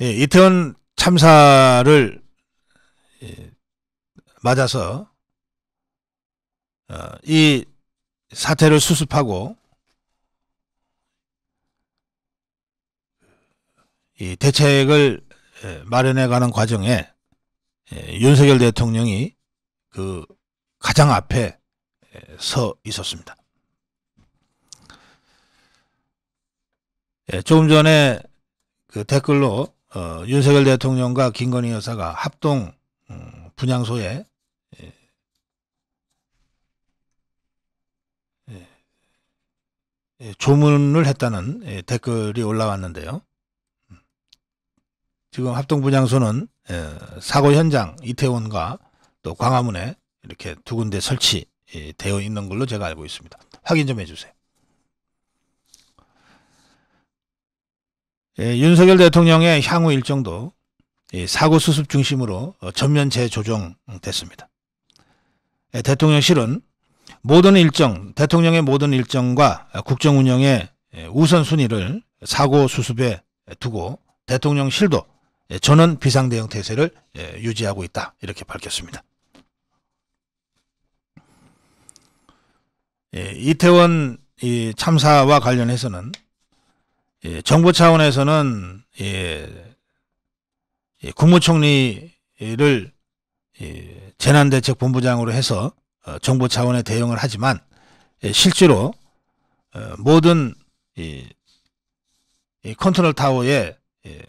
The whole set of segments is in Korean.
예, 이태원 참사를 예, 맞아서 어, 이 사태를 수습하고 이 대책을 예, 마련해가는 과정에 예, 윤석열 대통령이 그 가장 앞에 예, 서 있었습니다. 조금 전에 그 댓글로 어, 윤석열 대통령과 김건희 여사가 합동 음, 분향소에 예, 예, 예, 조문을 했다는 예, 댓글이 올라왔는데요. 음. 지금 합동 분향소는 예, 사고 현장 이태원과 또 광화문에 이렇게 두 군데 설치되어 있는 걸로 제가 알고 있습니다. 확인 좀 해주세요. 예, 윤석열 대통령의 향후 일정도 예, 사고 수습 중심으로 어, 전면 재조정됐습니다. 예, 대통령실은 모든 일정, 대통령의 모든 일정과 국정 운영의 예, 우선순위를 사고 수습에 두고 대통령실도 예, 전원 비상대응 태세를 예, 유지하고 있다. 이렇게 밝혔습니다. 이태원 참사와 관련해서는 예, 정부 차원에서는 예, 예, 국무총리를 예, 재난대책본부장으로 해서 어, 정부 차원의 대응을 하지만 예, 실제로 어, 모든 이, 이 컨트롤 타워의 예,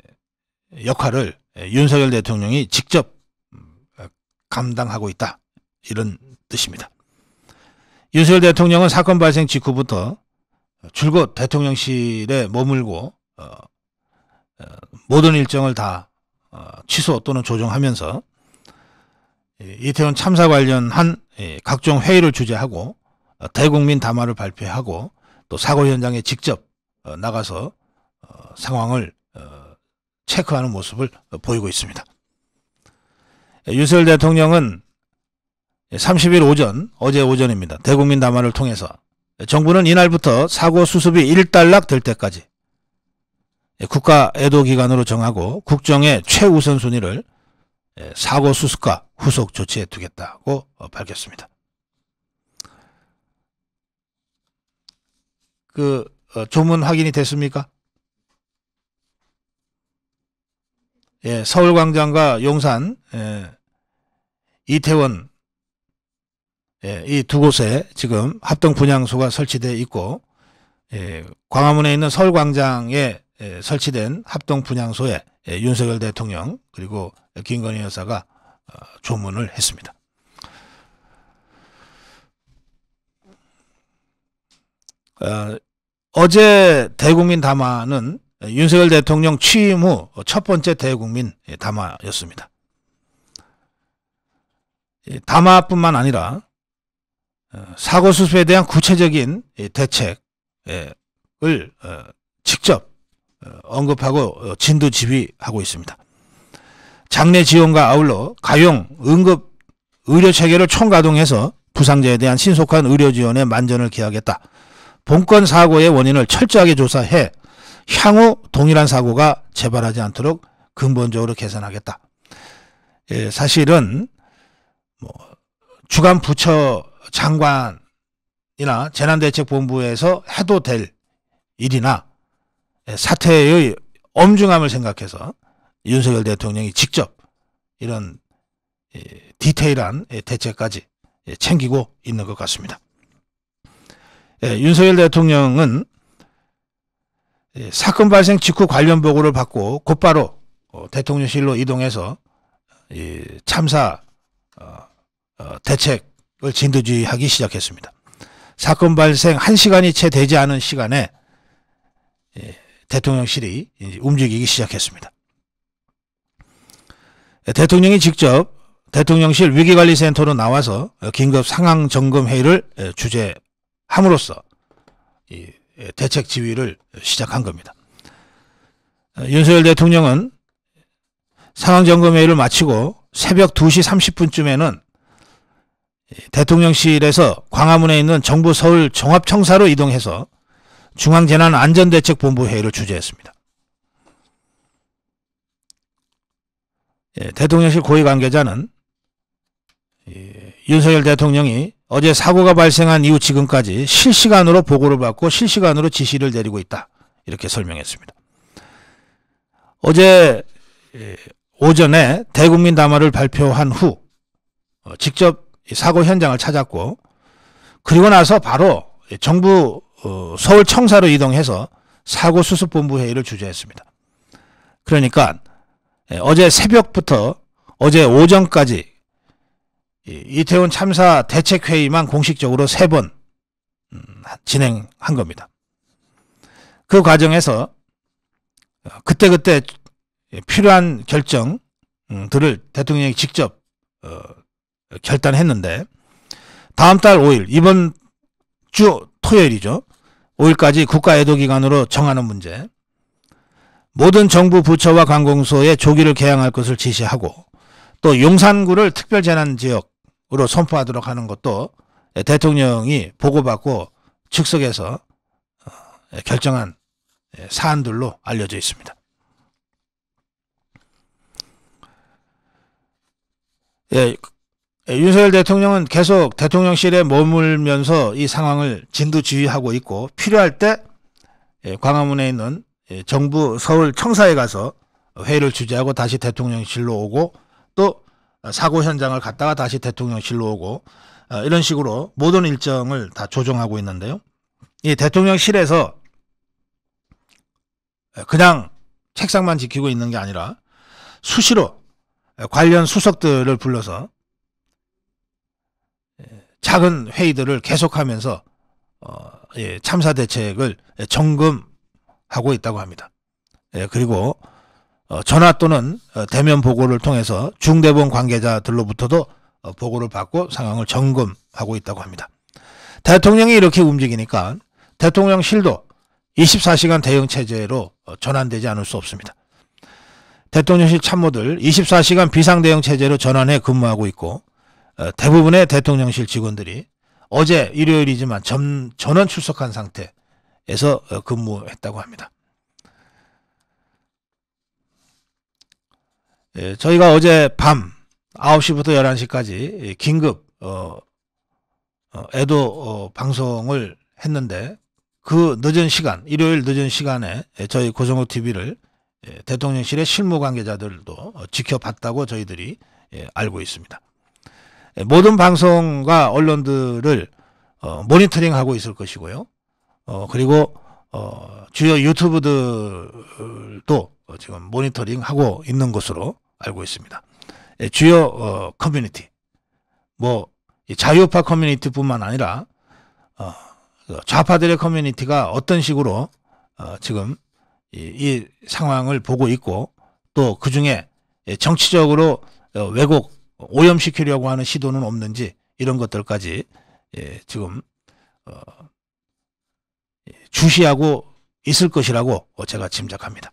역할을 예, 윤석열 대통령이 직접 음, 감당하고 있다 이런 뜻입니다. 윤석열 대통령은 사건 발생 직후부터 줄곧 대통령실에 머물고 어, 어 모든 일정을 다 어, 취소 또는 조정하면서 예, 이태원 참사 관련한 예, 각종 회의를 주재하고 어, 대국민 담화를 발표하고 또 사고 현장에 직접 나가서 상황을 체크하는 모습을 보이고 있습니다. 예, 윤석열 대통령은 30일 오전, 어제 오전입니다. 대국민 담화를 통해서 정부는 이날부터 사고 수습이 일단락 될 때까지 국가 애도 기간으로 정하고 국정의 최우선 순위를 예, 사고 수습과 후속 조치에 두겠다고 어, 밝혔습니다. 그 어, 조문 확인이 됐습니까? 예, 서울광장과 용산 예, 이태원 예, 이두 곳에 지금 합동 분향소가 설치되어 있고 예, 광화문에 있는 서울광장에 예, 설치된 합동 분향소에 예, 윤석열 대통령 그리고 김건희 여사가 어, 조문을 했습니다. 어, 어제 대국민 담화는 윤석열 대통령 취임 후 첫 번째 대국민 예, 담화였습니다. 담화뿐만 아니라 사고 수습에 대한 구체적인 대책을 예, 어, 직접 어, 언급하고 어, 진두지휘하고 있습니다. 장례 지원과 아울러 가용 응급 의료 체계를 총가동해서 부상자에 대한 신속한 의료 지원에 만전을 기하겠다. 본건 사고의 원인을 철저하게 조사해 향후 동일한 사고가 재발하지 않도록 근본적으로 개선하겠다. 예, 사실은 뭐 주간 부처 장관이나 재난대책본부에서 해도 될 일이나 예, 사태의 엄중함을 생각해서 윤석열 대통령이 직접 이런 예, 디테일한 예, 대책까지 챙기고 있는 것 같습니다. 윤석열 대통령은 사건 발생 직후 관련 보고를 받고 곧바로 어, 대통령실로 이동해서 참사 어, 어, 대책 을 진두지휘하기 시작했습니다. 사건 발생 1시간이 채 되지 않은 시간에 예, 대통령실이 움직이기 시작했습니다. 예, 대통령이 직접 대통령실 위기관리센터로 나와서 긴급 상황 점검 회의를 예, 주재함으로써 대책 지휘를 시작한 겁니다. 윤석열 대통령은 상황 점검 회의를 마치고 새벽 2시 30분쯤에는 대통령실에서 광화문에 있는 정부 서울 종합청사로 이동해서 중앙재난안전대책본부 회의를 주재했습니다. 예, 대통령실 고위 관계자는 예, 윤석열 대통령이 어제 사고가 발생한 이후 지금까지 실시간으로 보고를 받고 실시간으로 지시를 내리고 있다. 이렇게 설명했습니다. 어제 예, 오전에 대국민 담화를 발표한 후 어, 직접 사고 현장을 찾았고 그리고 나서 바로 정부 어, 서울청사로 이동해서 사고 수습본부 회의를 주재했습니다. 그러니까 예, 어제 새벽부터 어제 오전까지 이태원 참사 대책회의만 공식적으로 세번 음, 진행한 겁니다. 그 과정에서 어, 그때그때 필요한 결정들을 대통령이 직접 어, 결단했는데 다음 달 5일 이번 주 토요일이죠. 5일까지 국가애도 기관으로 정하는 문제. 모든 정부 부처와 관공서에 조기를 개항할 것을 지시하고 또 용산구를 특별재난지역으로 선포하도록 하는 것도 대통령이 보고받고 즉석에서 어, 결정한 예, 사안들로 알려져 있습니다. 예, 예, 윤석열 대통령은 계속 대통령실에 머물면서 이 상황을 진두지휘하고 있고 필요할 때 예, 광화문에 있는 예, 정부 서울 청사에 가서 회의를 주재하고 다시 대통령실로 오고 또 사고 현장을 갔다가 다시 대통령실로 오고 아, 이런 식으로 모든 일정을 다 조정하고 있는데요. 이 대통령실에서 그냥 책상만 지키고 있는 게 아니라 수시로 관련 수석들을 불러서 작은 회의들을 계속하면서 어, 예, 참사 대책을 점검하고 있다고 합니다. 예, 그리고 어, 전화 또는 어, 대면 보고를 통해서 중대본 관계자들로부터도 보고를 받고 상황을 점검하고 있다고 합니다. 대통령이 이렇게 움직이니까 대통령실도 24시간 대응 체제로 전환되지 않을 수 없습니다. 대통령실 참모들 24시간 비상 대응 체제로 전환해 근무하고 있고 어, 대부분의 대통령실 직원들이 어제 일요일이지만 전, 전원 출석한 상태에서 어, 근무했다고 합니다. 예, 저희가 어제 밤 9시부터 11시까지 긴급 어, 애도 방송을 했는데 그 늦은 시간, 일요일 늦은 시간에 저희 고성호 TV를 예, 대통령실의 실무 관계자들도 지켜봤다고 저희들이 예, 알고 있습니다. 예, 모든 방송과 언론들을 어, 모니터링하고 있을 것이고요. 어, 그리고 어, 주요 유튜브들도 지금 모니터링하고 있는 것으로 알고 있습니다. 예, 주요 어, 커뮤니티, 뭐 자유파 커뮤니티뿐만 아니라 어, 그 좌파들의 커뮤니티가 어떤 식으로 어, 지금 이, 이 상황을 보고 있고 또 그 중에 예, 정치적으로 어, 왜곡 오염시키려고 하는 시도는 없는지 이런 것들까지 예, 지금 어, 예, 주시하고 있을 것이라고 제가 짐작합니다.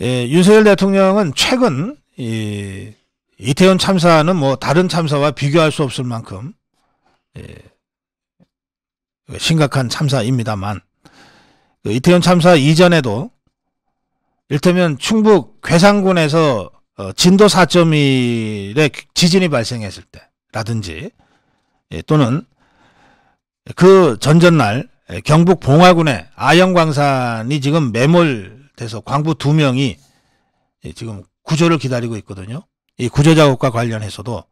예, 윤석열 대통령은 최근 이, 이태원 참사는 뭐 다른 참사와 비교할 수 없을 만큼 예, 심각한 참사입니다만 그 이태원 참사 이전에도 일테면 충북 괴산군에서 어, 진도 4.1의 지진이 발생했을 때라든지 예, 또는 그 전전날 예, 경북 봉화군의 아영광산이 지금 매몰돼서 광부 두 명이 예, 지금 구조를 기다리고 있거든요. 이 구조 작업과 관련해서도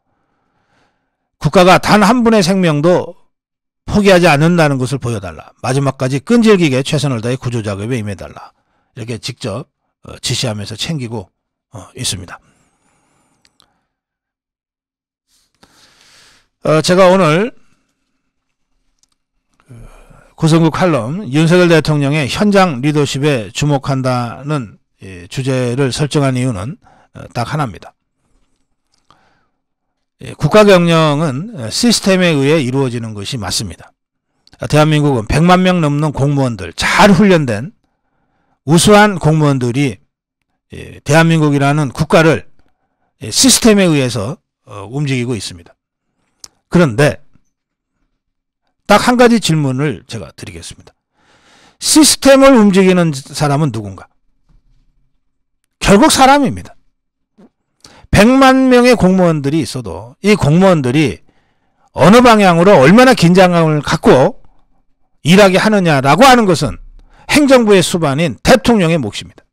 국가가 단 한 분의 생명도 포기하지 않는다는 것을 보여달라. 마지막까지 끈질기게 최선을 다해 구조 작업에 임해달라. 이렇게 직접 어, 지시하면서 챙기고 어, 있습니다. 어, 제가 오늘 구성국 칼럼 윤석열 대통령의 현장 리더십에 주목한다는 예, 주제를 설정한 이유는 딱 하나입니다. 예, 국가 경영은 시스템에 의해 이루어지는 것이 맞습니다. 대한민국은 100만 명 넘는 공무원들, 잘 훈련된 우수한 공무원들이 예, 대한민국이라는 국가를 예, 시스템에 의해서 어, 움직이고 있습니다. 그런데 딱 한 가지 질문을 제가 드리겠습니다. 시스템을 움직이는 사람은 누군가? 결국 사람입니다. 100만 명의 공무원들이 있어도 이 공무원들이 어느 방향으로 얼마나 긴장감을 갖고 일하게 하느냐라고 하는 것은 행정부의 수반인 대통령의 몫입니다.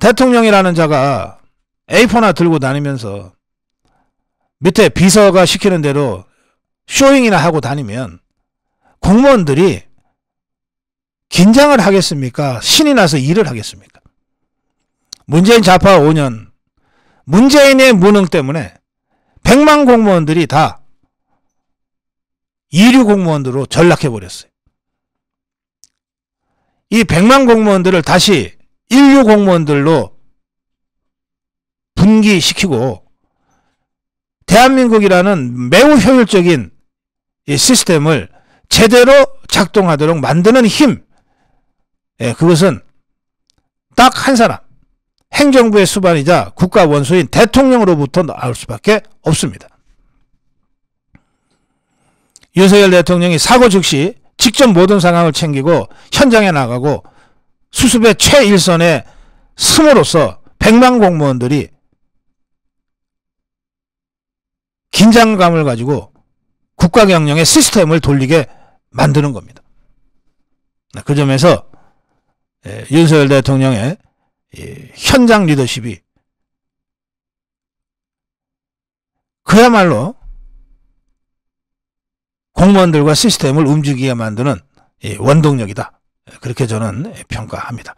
대통령이라는 자가 A4나 들고 다니면서 밑에 비서가 시키는 대로 쇼잉이나 하고 다니면 공무원들이 긴장을 하겠습니까? 신이 나서 일을 하겠습니까? 문재인 좌파 5년, 문재인의 무능 때문에 100만 공무원들이 다 이류 공무원들로 전락해버렸어요. 이 100만 공무원들을 다시 인류 공무원들로 분기시키고 대한민국이라는 매우 효율적인 시스템을 제대로 작동하도록 만드는 힘 예, 그것은 딱 한 사람 행정부의 수반이자 국가 원수인 대통령으로부터 나올 수밖에 없습니다. 윤석열 대통령이 사고 즉시 직접 모든 상황을 챙기고 현장에 나가고 수습의 최일선에 승으로서 백만 공무원들이 긴장감을 가지고 국가경영의 시스템을 돌리게 만드는 겁니다. 아, 그 점에서 예, 윤석열 대통령의 현장 리더십이 그야말로 공무원들과 시스템을 움직이게 만드는 원동력이다. 그렇게 저는 평가합니다.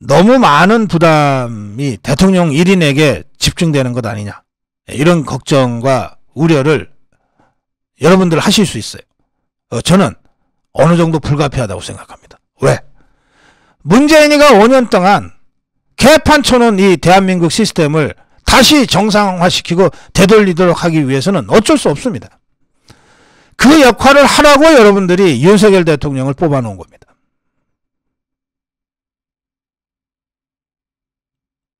너무 많은 부담이 대통령 1인에게 집중되는 것 아니냐. 이런 걱정과 우려를 여러분들 하실 수 있어요. 어, 저는 어느 정도 불가피하다고 생각합니다. 왜? 문재인이가 5년 동안 개판쳐놓은 이 대한민국 시스템을 다시 정상화시키고 되돌리도록 하기 위해서는 어쩔 수 없습니다. 그 역할을 하라고 여러분들이 윤석열 대통령을 뽑아놓은 겁니다.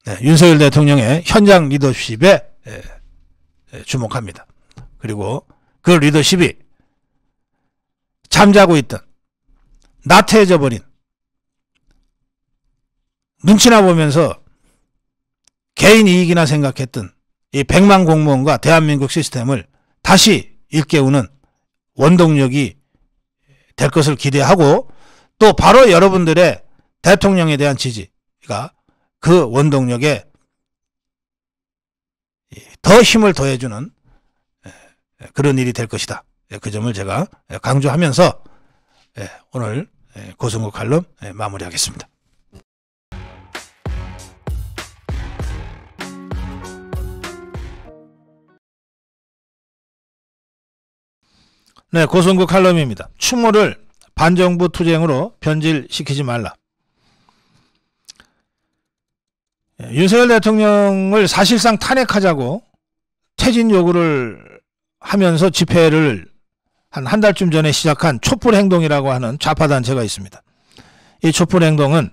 네, 윤석열 대통령의 현장 리더십에 예, 예, 주목합니다. 그리고 그 리더십이 잠자고 있던 나태해져 버린 눈치나 보면서 개인 이익이나 생각했던 이백만 공무원과 대한민국 시스템을 다시 일깨우는 원동력이 될 것을 기대하고 또 바로 여러분들의 대통령에 대한 지지가 그 원동력에 더 힘을 더해주는 예, 그런 일이 될 것이다. 예, 그 점을 제가 강조하면서 예, 오늘 고승욱 칼럼 마무리하겠습니다. 네, 고성구 칼럼입니다. 추모를 반정부 투쟁으로 변질시키지 말라. 예, 윤석열 대통령을 사실상 탄핵하자고 퇴진 요구를 하면서 집회를 한 한 달쯤 전에 시작한 촛불 행동이라고 하는 좌파 단체가 있습니다. 이 촛불 행동은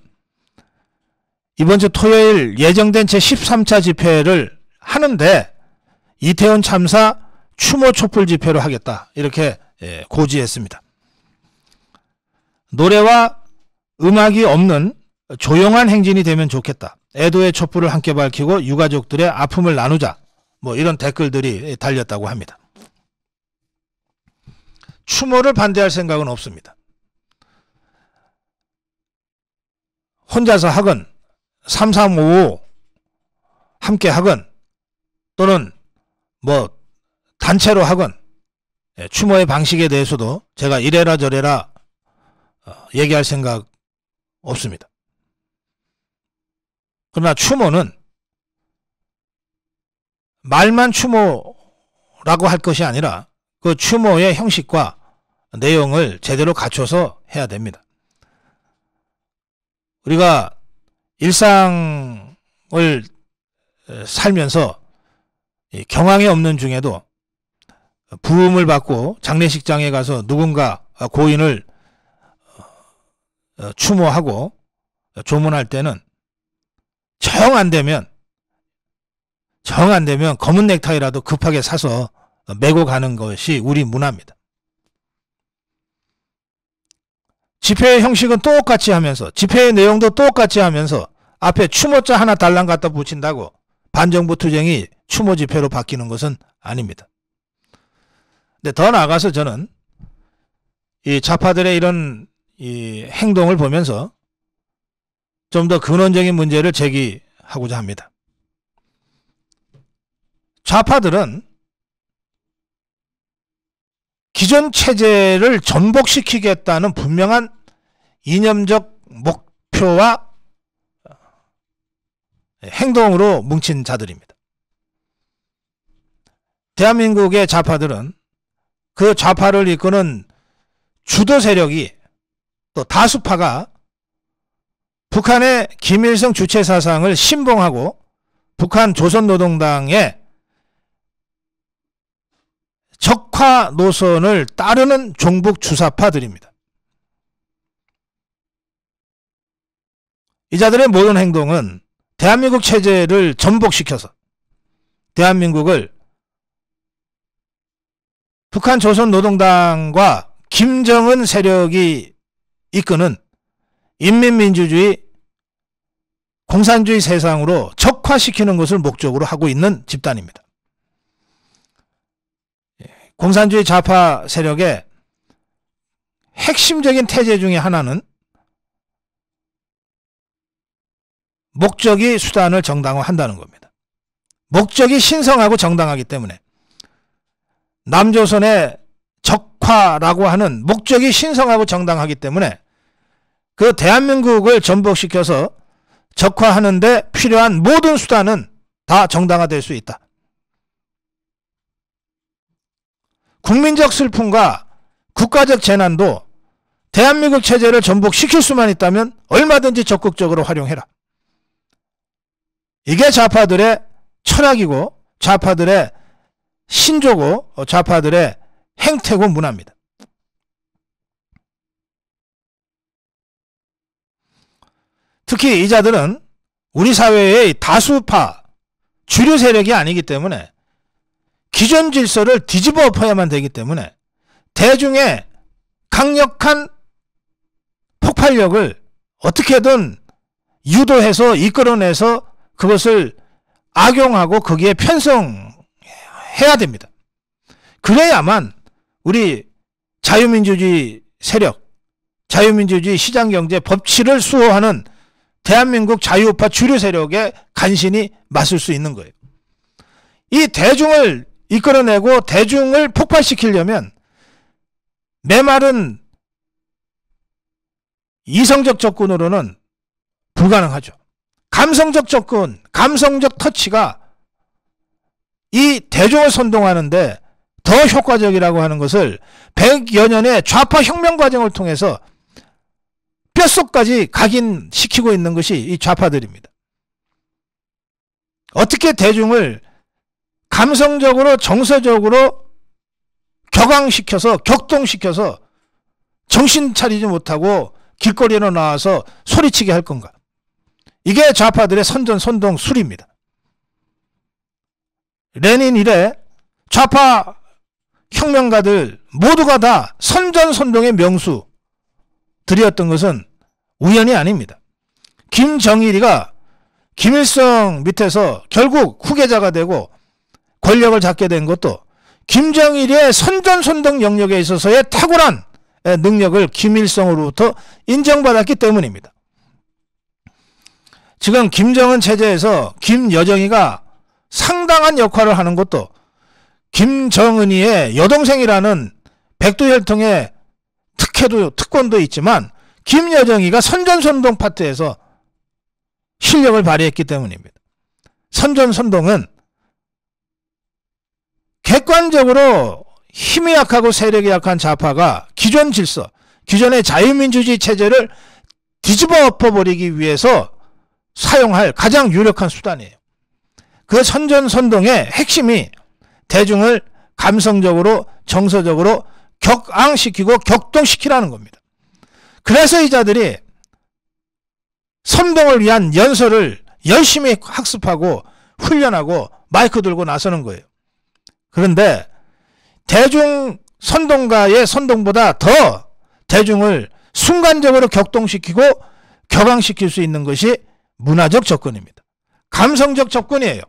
이번 주 토요일 예정된 제13차 집회를 하는데 이태원 참사 추모 촛불 집회로 하겠다. 이렇게 예, 고지했습니다. 노래와 음악이 없는 조용한 행진이 되면 좋겠다. 애도의 촛불을 함께 밝히고 유가족들의 아픔을 나누자. 뭐 이런 댓글들이 달렸다고 합니다. 추모를 반대할 생각은 없습니다. 혼자서 하건 3355 함께 하건 또는 뭐 단체로 하건 예, 추모의 방식에 대해서도 제가 이래라 저래라 어, 얘기할 생각 없습니다. 그러나 추모는 말만 추모라고 할 것이 아니라 그 추모의 형식과 내용을 제대로 갖춰서 해야 됩니다. 우리가 일상을 살면서 경황이 없는 중에도 부음을 받고 장례식장에 가서 누군가 고인을 어, 추모하고 조문할 때는 정 안 되면 정 안 되면 검은 넥타이라도 급하게 사서 메고 가는 것이 우리 문화입니다. 집회의 형식은 똑같이 하면서 집회의 내용도 똑같이 하면서 앞에 추모자 하나 달랑 갖다 붙인다고 반정부 투쟁이 추모 집회로 바뀌는 것은 아닙니다. 근데 더 나아가서 저는 이 좌파들의 이런 이 행동을 보면서 좀 더 근원적인 문제를 제기하고자 합니다. 좌파들은 기존 체제를 전복시키겠다는 분명한 이념적 목표와 행동으로 뭉친 자들입니다. 대한민국의 좌파들은 그 좌파를 이끄는 주도 세력이 또 다수파가 북한의 김일성 주체 사상을 신봉하고 북한 조선노동당의 적화 노선을 따르는 종북 주사파들입니다. 이 자들의 모든 행동은 대한민국 체제를 전복시켜서 대한민국을 북한 조선노동당과 김정은 세력이 이끄는 인민민주주의 공산주의 세상으로 적화시키는 것을 목적으로 하고 있는 집단입니다. 예, 공산주의 좌파 세력의 핵심적인 태제 중의 하나는 목적이 수단을 정당화한다는 겁니다. 목적이 신성하고 정당하기 때문에 남조선의 적화라고 하는 목적이 신성하고 정당하기 때문에 그 대한민국을 전복시켜서 적화하는데 필요한 모든 수단은 다 정당화될 수 있다. 국민적 슬픔과 국가적 재난도 대한민국 체제를 전복시킬 수만 있다면 얼마든지 적극적으로 활용해라. 이게 좌파들의 철학이고 좌파들의 신조고 어, 좌파들의 행태고 문화입니다. 특히 이자들은 우리 사회의 다수파 주류 세력이 아니기 때문에 기존 질서를 뒤집어 엎어야만 되기 때문에 대중의 강력한 폭발력을 어떻게든 유도해서 이끌어내서 그것을 악용하고 거기에 편성 해야 됩니다. 그래야만 우리 자유민주주의 세력, 자유민주주의 시장경제 법치를 수호하는 대한민국 자유우파 주류 세력에 간신히 맞설 수 있는 거예요. 이 대중을 이끌어내고 대중을 폭발시키려면 메말은 이성적 접근으로는 불가능하죠. 감성적 접근, 감성적 터치가 이 대중을 선동하는데 더 효과적이라고 하는 것을 100여 년의 좌파 혁명 과정을 통해서 뼛속까지 각인시키고 있는 것이 이 좌파들입니다. 어떻게 대중을 감성적으로 정서적으로 격앙시켜서 격동시켜서 정신 차리지 못하고 길거리로 나와서 소리치게 할 건가. 이게 좌파들의 선전 선동 술입니다. 레닌 이래 좌파 혁명가들 모두가 다 선전선동의 명수들이었던 것은 우연이 아닙니다. 김정일이가 김일성 밑에서 결국 후계자가 되고 권력을 잡게 된 것도 김정일의 선전선동 영역에 있어서의 탁월한 능력을 김일성으로부터 인정받았기 때문입니다. 지금 김정은 체제에서 김여정이가 상당한 역할을 하는 것도 김정은이의 여동생이라는 백두혈통의 특혜도 특권도 있지만 김여정이가 선전선동 파트에서 실력을 발휘했기 때문입니다. 선전선동은 객관적으로 힘이 약하고 세력이 약한 좌파가 기존 질서, 기존의 자유민주주의 체제를 뒤집어 엎어버리기 위해서 사용할 가장 유력한 수단이에요. 그 선전선동의 핵심이 대중을 감성적으로 정서적으로 격앙시키고 격동시키라는 겁니다. 그래서 이 자들이 선동을 위한 연설을 열심히 학습하고 훈련하고 마이크 들고 나서는 거예요. 그런데 대중 선동가의 선동보다 더 대중을 순간적으로 격동시키고 격앙시킬 수 있는 것이 문화적 접근입니다. 감성적 접근이에요.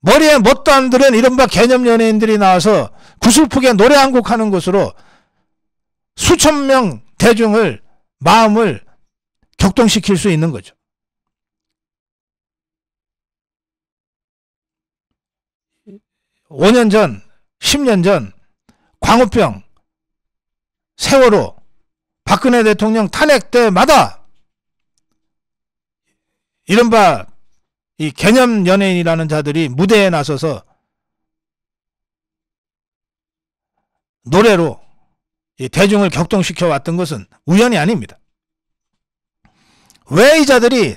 머리에 뭣도 안 들은 이른바 개념 연예인들이 나와서 구슬프게 노래 한 곡 하는 것으로 수천 명 대중을 마음을 격동시킬 수 있는 거죠. 5년 전, 10년 전 광우병, 세월호, 박근혜 대통령 탄핵 때마다 이른바 이 개념 연예인이라는 자들이 무대에 나서서 노래로 대중을 격동시켜 왔던 것은 우연이 아닙니다. 왜 이 자들이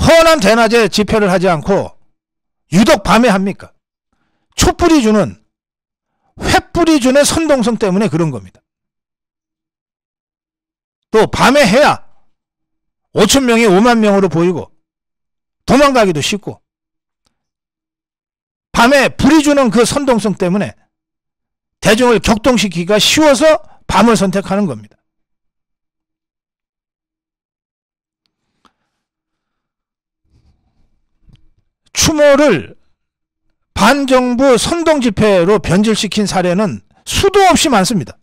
허난 대낮에 집회를 하지 않고 유독 밤에 합니까? 촛불이 주는 횃불이 주는 선동성 때문에 그런 겁니다. 또 밤에 해야 5천 명이 5만 명으로 보이고 도망가기도 쉽고 밤에 불이 주는 그 선동성 때문에 대중을 격동시키기가 쉬워서 밤을 선택하는 겁니다. 추모를 반정부 선동 집회로 변질시킨 사례는 수도 없이 많습니다.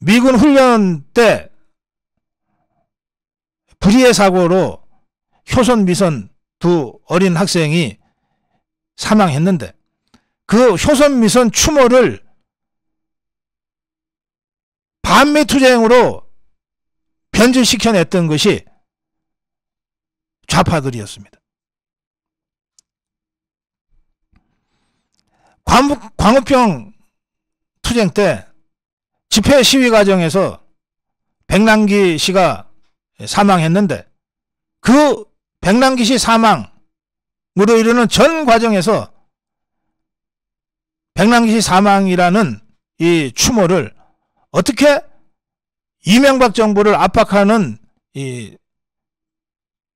미군 훈련 때 불의의 사고로 효선 미선 두 어린 학생이 사망했는데 그 효선 미선 추모를 반미 투쟁으로 변질시켜냈던 것이 좌파들이었습니다. 광우, 광우병 투쟁 때 집회 시위 과정에서 백남기 씨가 사망했는데 그 백남기 씨 사망으로 이르는 전 과정에서 백남기 씨 사망이라는 이 추모를 어떻게 이명박 정부를 압박하는 이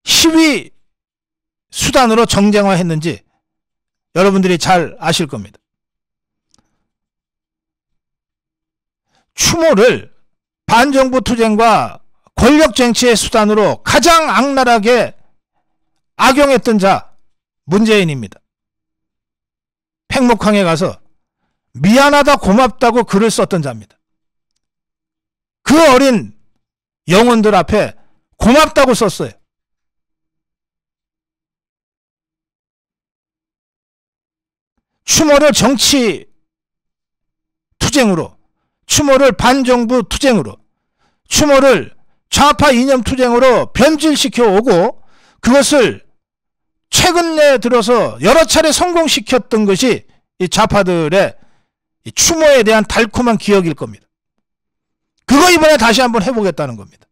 시위 수단으로 정쟁화했는지 여러분들이 잘 아실 겁니다. 추모를 반정부 투쟁과 권력 쟁취의 수단으로 가장 악랄하게 악용했던 자 문재인입니다. 팽목항에 가서 미안하다 고맙다고 글을 썼던 자입니다. 그 어린 영혼들 앞에 고맙다고 썼어요. 추모를 정치 투쟁으로 추모를 반정부 투쟁으로 추모를 좌파 이념 투쟁으로 변질시켜 오고 그것을 최근에 들어서 여러 차례 성공시켰던 것이 이 좌파들의 이 추모에 대한 달콤한 기억일 겁니다. 그거 이번에 다시 한번 해보겠다는 겁니다.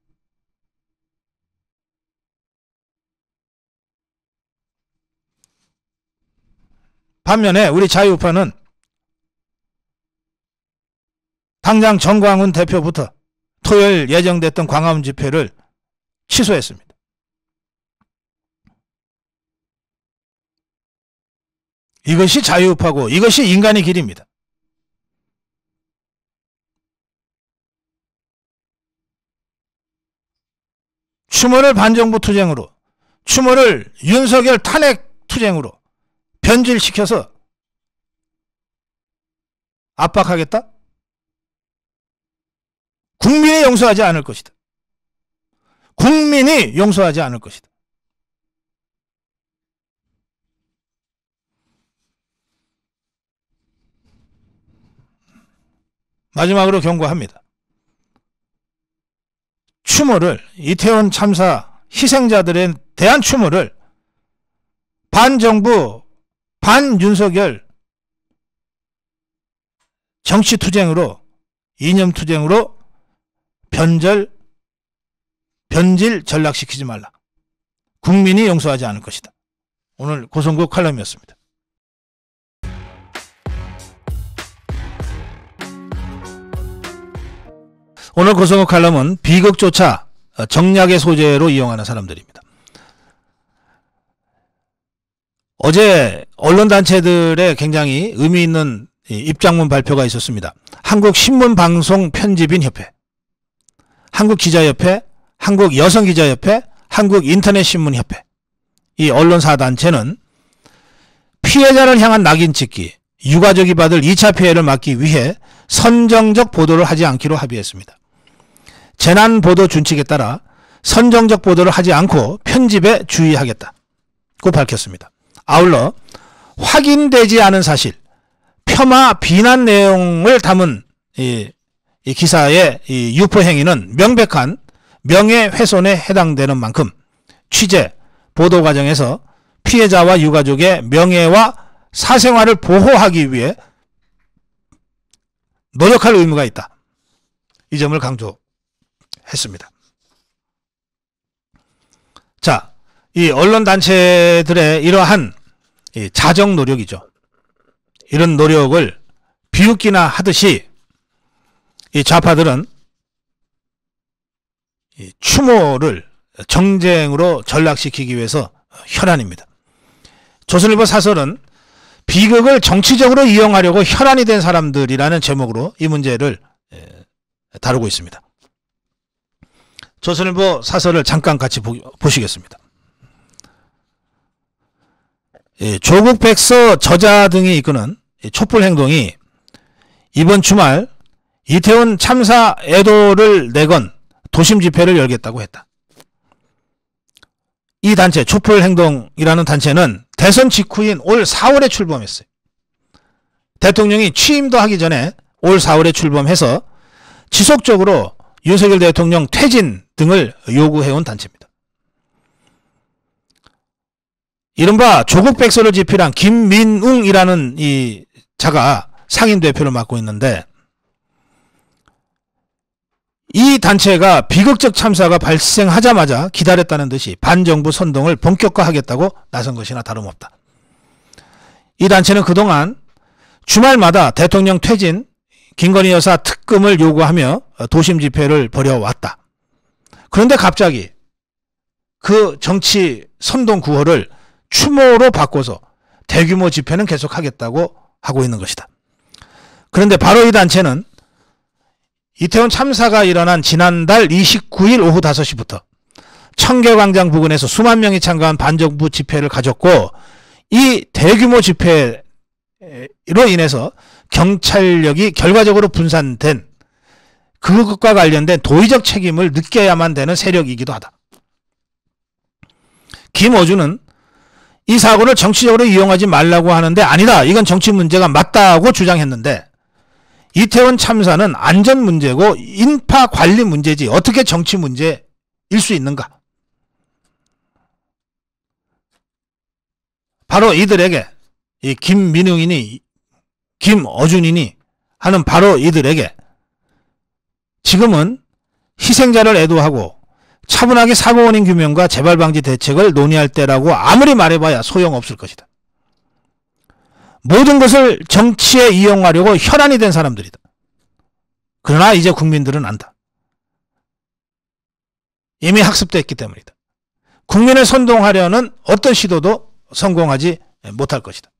반면에 우리 자유우파는 당장 정광훈 대표부터 토요일 예정됐던 광화문 집회를 취소했습니다. 이것이 자유파고 이것이 인간의 길입니다. 추모를 반정부 투쟁으로 추모를 윤석열 탄핵 투쟁으로 변질시켜서 압박하겠다? 국민이 용서하지 않을 것이다. 국민이 용서하지 않을 것이다. 마지막으로 경고합니다. 추모를 이태원 참사 희생자들에 대한 추모를 반정부 반윤석열 정치투쟁으로 이념투쟁으로 변절, 변질, 전락시키지 말라. 국민이 용서하지 않을 것이다. 오늘 고성국 칼럼이었습니다. 오늘 고성국 칼럼은 비극조차 정략의 소재로 이용하는 사람들입니다. 어제 언론단체들의 굉장히 의미 있는 입장문 발표가 있었습니다. 한국신문방송편집인협회. 한국기자협회, 한국여성기자협회, 한국인터넷신문협회 이 언론사 단체는 피해자를 향한 낙인 찍기, 유가족이 받을 2차 피해를 막기 위해 선정적 보도를 하지 않기로 합의했습니다. 재난 보도 준칙에 따라 선정적 보도를 하지 않고 편집에 주의하겠다고 밝혔습니다. 아울러 확인되지 않은 사실, 폄하 비난 내용을 담은 이 기사의 이 유포 행위는 명백한 명예훼손에 해당되는 만큼 취재, 보도 과정에서 피해자와 유가족의 명예와 사생활을 보호하기 위해 노력할 의무가 있다. 이 점을 강조했습니다. 자, 이 언론 단체들의 이러한 이 자정 노력이죠. 이런 노력을 비웃기나 하듯이 이 좌파들은 이 추모를 정쟁으로 전락시키기 위해서 혈안입니다. 조선일보 사설은 비극을 정치적으로 이용하려고 혈안이 된 사람들이라는 제목으로 이 문제를 다루고 있습니다. 조선일보 사설을 잠깐 같이 보시겠습니다. 조국 백서 저자 등이 이끄는 촛불 행동이 이번 주말 이태원 참사 애도를 내건 도심 집회를 열겠다고 했다. 이 단체 촛불행동이라는 단체는 대선 직후인 올 4월에 출범했어요. 대통령이 취임도 하기 전에 올 4월에 출범해서 지속적으로 윤석열 대통령 퇴진 등을 요구해온 단체입니다. 이른바 조국 백서를 집필한 김민웅이라는 이 자가 상임 대표를 맡고 있는데 이 단체가 비극적 참사가 발생하자마자 기다렸다는 듯이 반정부 선동을 본격화하겠다고 나선 것이나 다름없다. 이 단체는 그동안 주말마다 대통령 퇴진, 김건희 여사 특검을 요구하며 도심 집회를 벌여왔다. 그런데 갑자기 그 정치 선동 구호를 추모로 바꿔서 대규모 집회는 계속하겠다고 하고 있는 것이다. 그런데 바로 이 단체는 이태원 참사가 일어난 지난달 29일 오후 5시부터 청계광장 부근에서 수만 명이 참가한 반정부 집회를 가졌고 이 대규모 집회로 인해서 경찰력이 결과적으로 분산된 그것과 관련된 도의적 책임을 느껴야만 되는 세력이기도 하다. 김어준은 이 사고를 정치적으로 이용하지 말라고 하는데 아니다. 이건 정치 문제가 맞다고 주장했는데 이태원 참사는 안전 문제고 인파 관리 문제지 어떻게 정치 문제일 수 있는가? 바로 이들에게 이 김민웅이니 김어준이니 하는 바로 이들에게 지금은 희생자를 애도하고 차분하게 사고원인 규명과 재발방지 대책을 논의할 때라고 아무리 말해봐야 소용없을 것이다. 모든 것을 정치에 이용하려고 혈안이 된 사람들이다. 그러나 이제 국민들은 안다. 이미 학습됐기 때문이다. 국민을 선동하려는 어떤 시도도 성공하지 못할 것이다.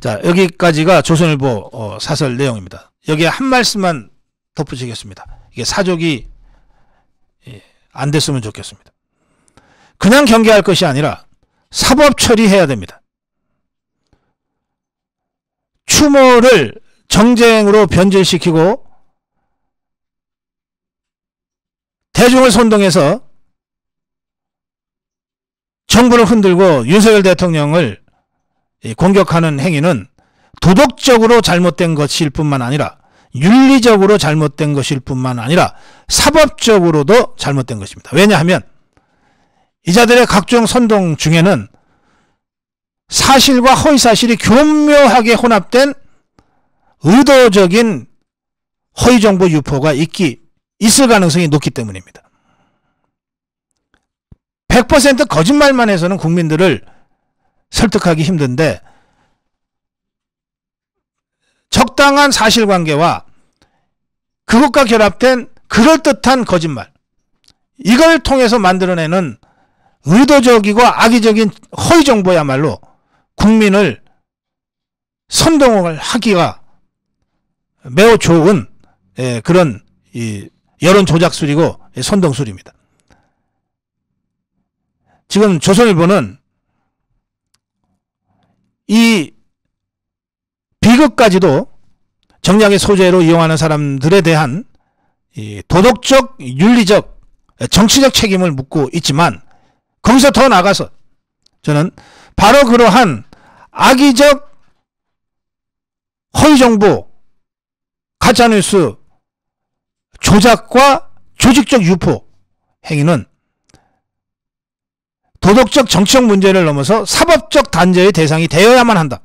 자 여기까지가 조선일보 어, 사설 내용입니다. 여기에 한 말씀만 덧붙이겠습니다. 이게 사족이 예, 안 됐으면 좋겠습니다. 그냥 경계할 것이 아니라 사법 처리해야 됩니다. 추모를 정쟁으로 변질시키고 대중을 선동해서 정부를 흔들고 윤석열 대통령을 공격하는 행위는 도덕적으로 잘못된 것일 뿐만 아니라 윤리적으로 잘못된 것일 뿐만 아니라 사법적으로도 잘못된 것입니다. 왜냐하면 이자들의 각종 선동 중에는 사실과 허위 사실이 교묘하게 혼합된 의도적인 허위 정보 유포가 있기 있을 가능성이 높기 때문입니다. 100% 거짓말만 해서는 국민들을 설득하기 힘든데 적당한 사실관계와 그것과 결합된 그럴듯한 거짓말 이걸 통해서 만들어내는 의도적이고 악의적인 허위 정보야말로 국민을 선동을 하기가 매우 좋은 예, 그런 여론 조작술이고 선동술입니다. 지금 조선일보는 이 비극까지도 정략의 소재로 이용하는 사람들에 대한 도덕적, 윤리적, 정치적 책임을 묻고 있지만 거기서 더 나가서 저는 바로 그러한 악의적 허위정보, 가짜뉴스, 조작과 조직적 유포 행위는 도덕적 정치적 문제를 넘어서 사법적 단죄의 대상이 되어야만 한다.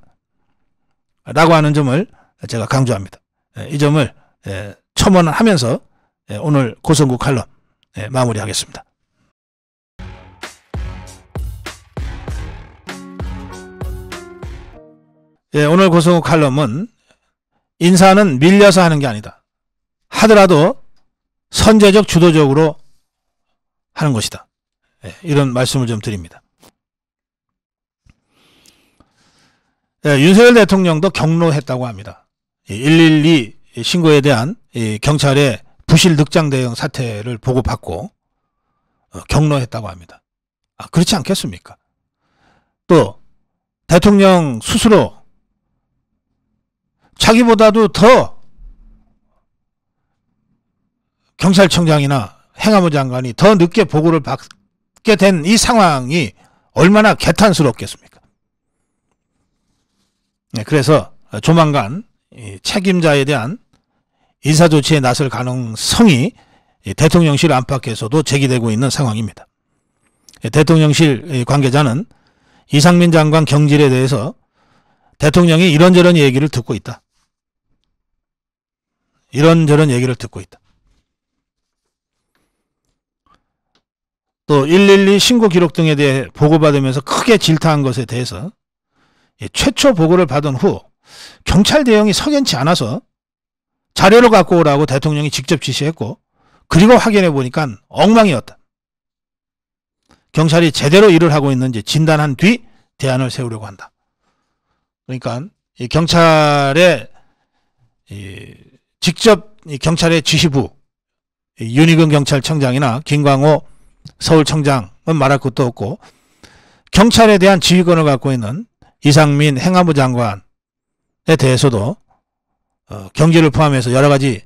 라고 하는 점을 제가 강조합니다. 예, 이 점을 예, 첨언하면서 예, 오늘 고성국 칼럼 마무리하겠습니다. 예, 오늘 고성욱 칼럼은 인사는 밀려서 하는 게 아니다. 하더라도 선제적 주도적으로 하는 것이다. 예, 이런 말씀을 좀 드립니다. 예, 윤석열 대통령도 경로했다고 합니다. 112 신고에 대한 경찰의 부실 늑장 대응 사태를 보고받고 어, 경로했다고 합니다. 아, 그렇지 않겠습니까? 또 대통령 스스로 자기보다도 더 경찰청장이나 행안부 장관이 더 늦게 보고를 받게 된 이 상황이 얼마나 개탄스럽겠습니까? 네, 그래서 조만간 책임자에 대한 인사조치에 나설 가능성이 대통령실 안팎에서도 제기되고 있는 상황입니다. 예, 대통령실 관계자는 이상민 장관 경질에 대해서 대통령이 이런저런 얘기를 듣고 있다. 이런저런 얘기를 듣고 있다. 또 112 신고 기록 등에 대해 보고받으면서 크게 질타한 것에 대해서 최초 보고를 받은 후 경찰 대응이 석연치 않아서 자료를 갖고 오라고 대통령이 직접 지시했고 그리고 확인해 보니까 엉망이었다. 경찰이 제대로 일을 하고 있는지 진단한 뒤 대안을 세우려고 한다. 그러니까 경찰의 직접 경찰의 지시부 윤희근 경찰청장이나 김광호 서울청장은 말할 것도 없고 경찰에 대한 지휘권을 갖고 있는 이상민 행안부 장관에 대해서도 어, 경제를 포함해서 여러 가지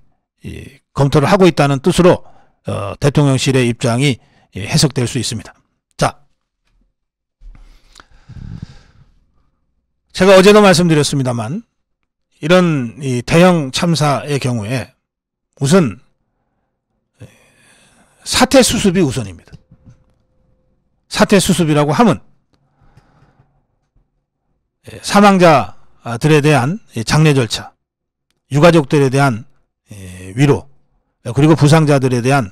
검토를 하고 있다는 뜻으로 어, 대통령실의 입장이 해석될 수 있습니다. 자, 제가 어제도 말씀드렸습니다만 이런 이 대형 참사의 경우에 우선 사태 수습이 우선입니다. 사태 수습이라고 하면 사망자들에 대한 장례 절차, 유가족들에 대한 위로, 그리고 부상자들에 대한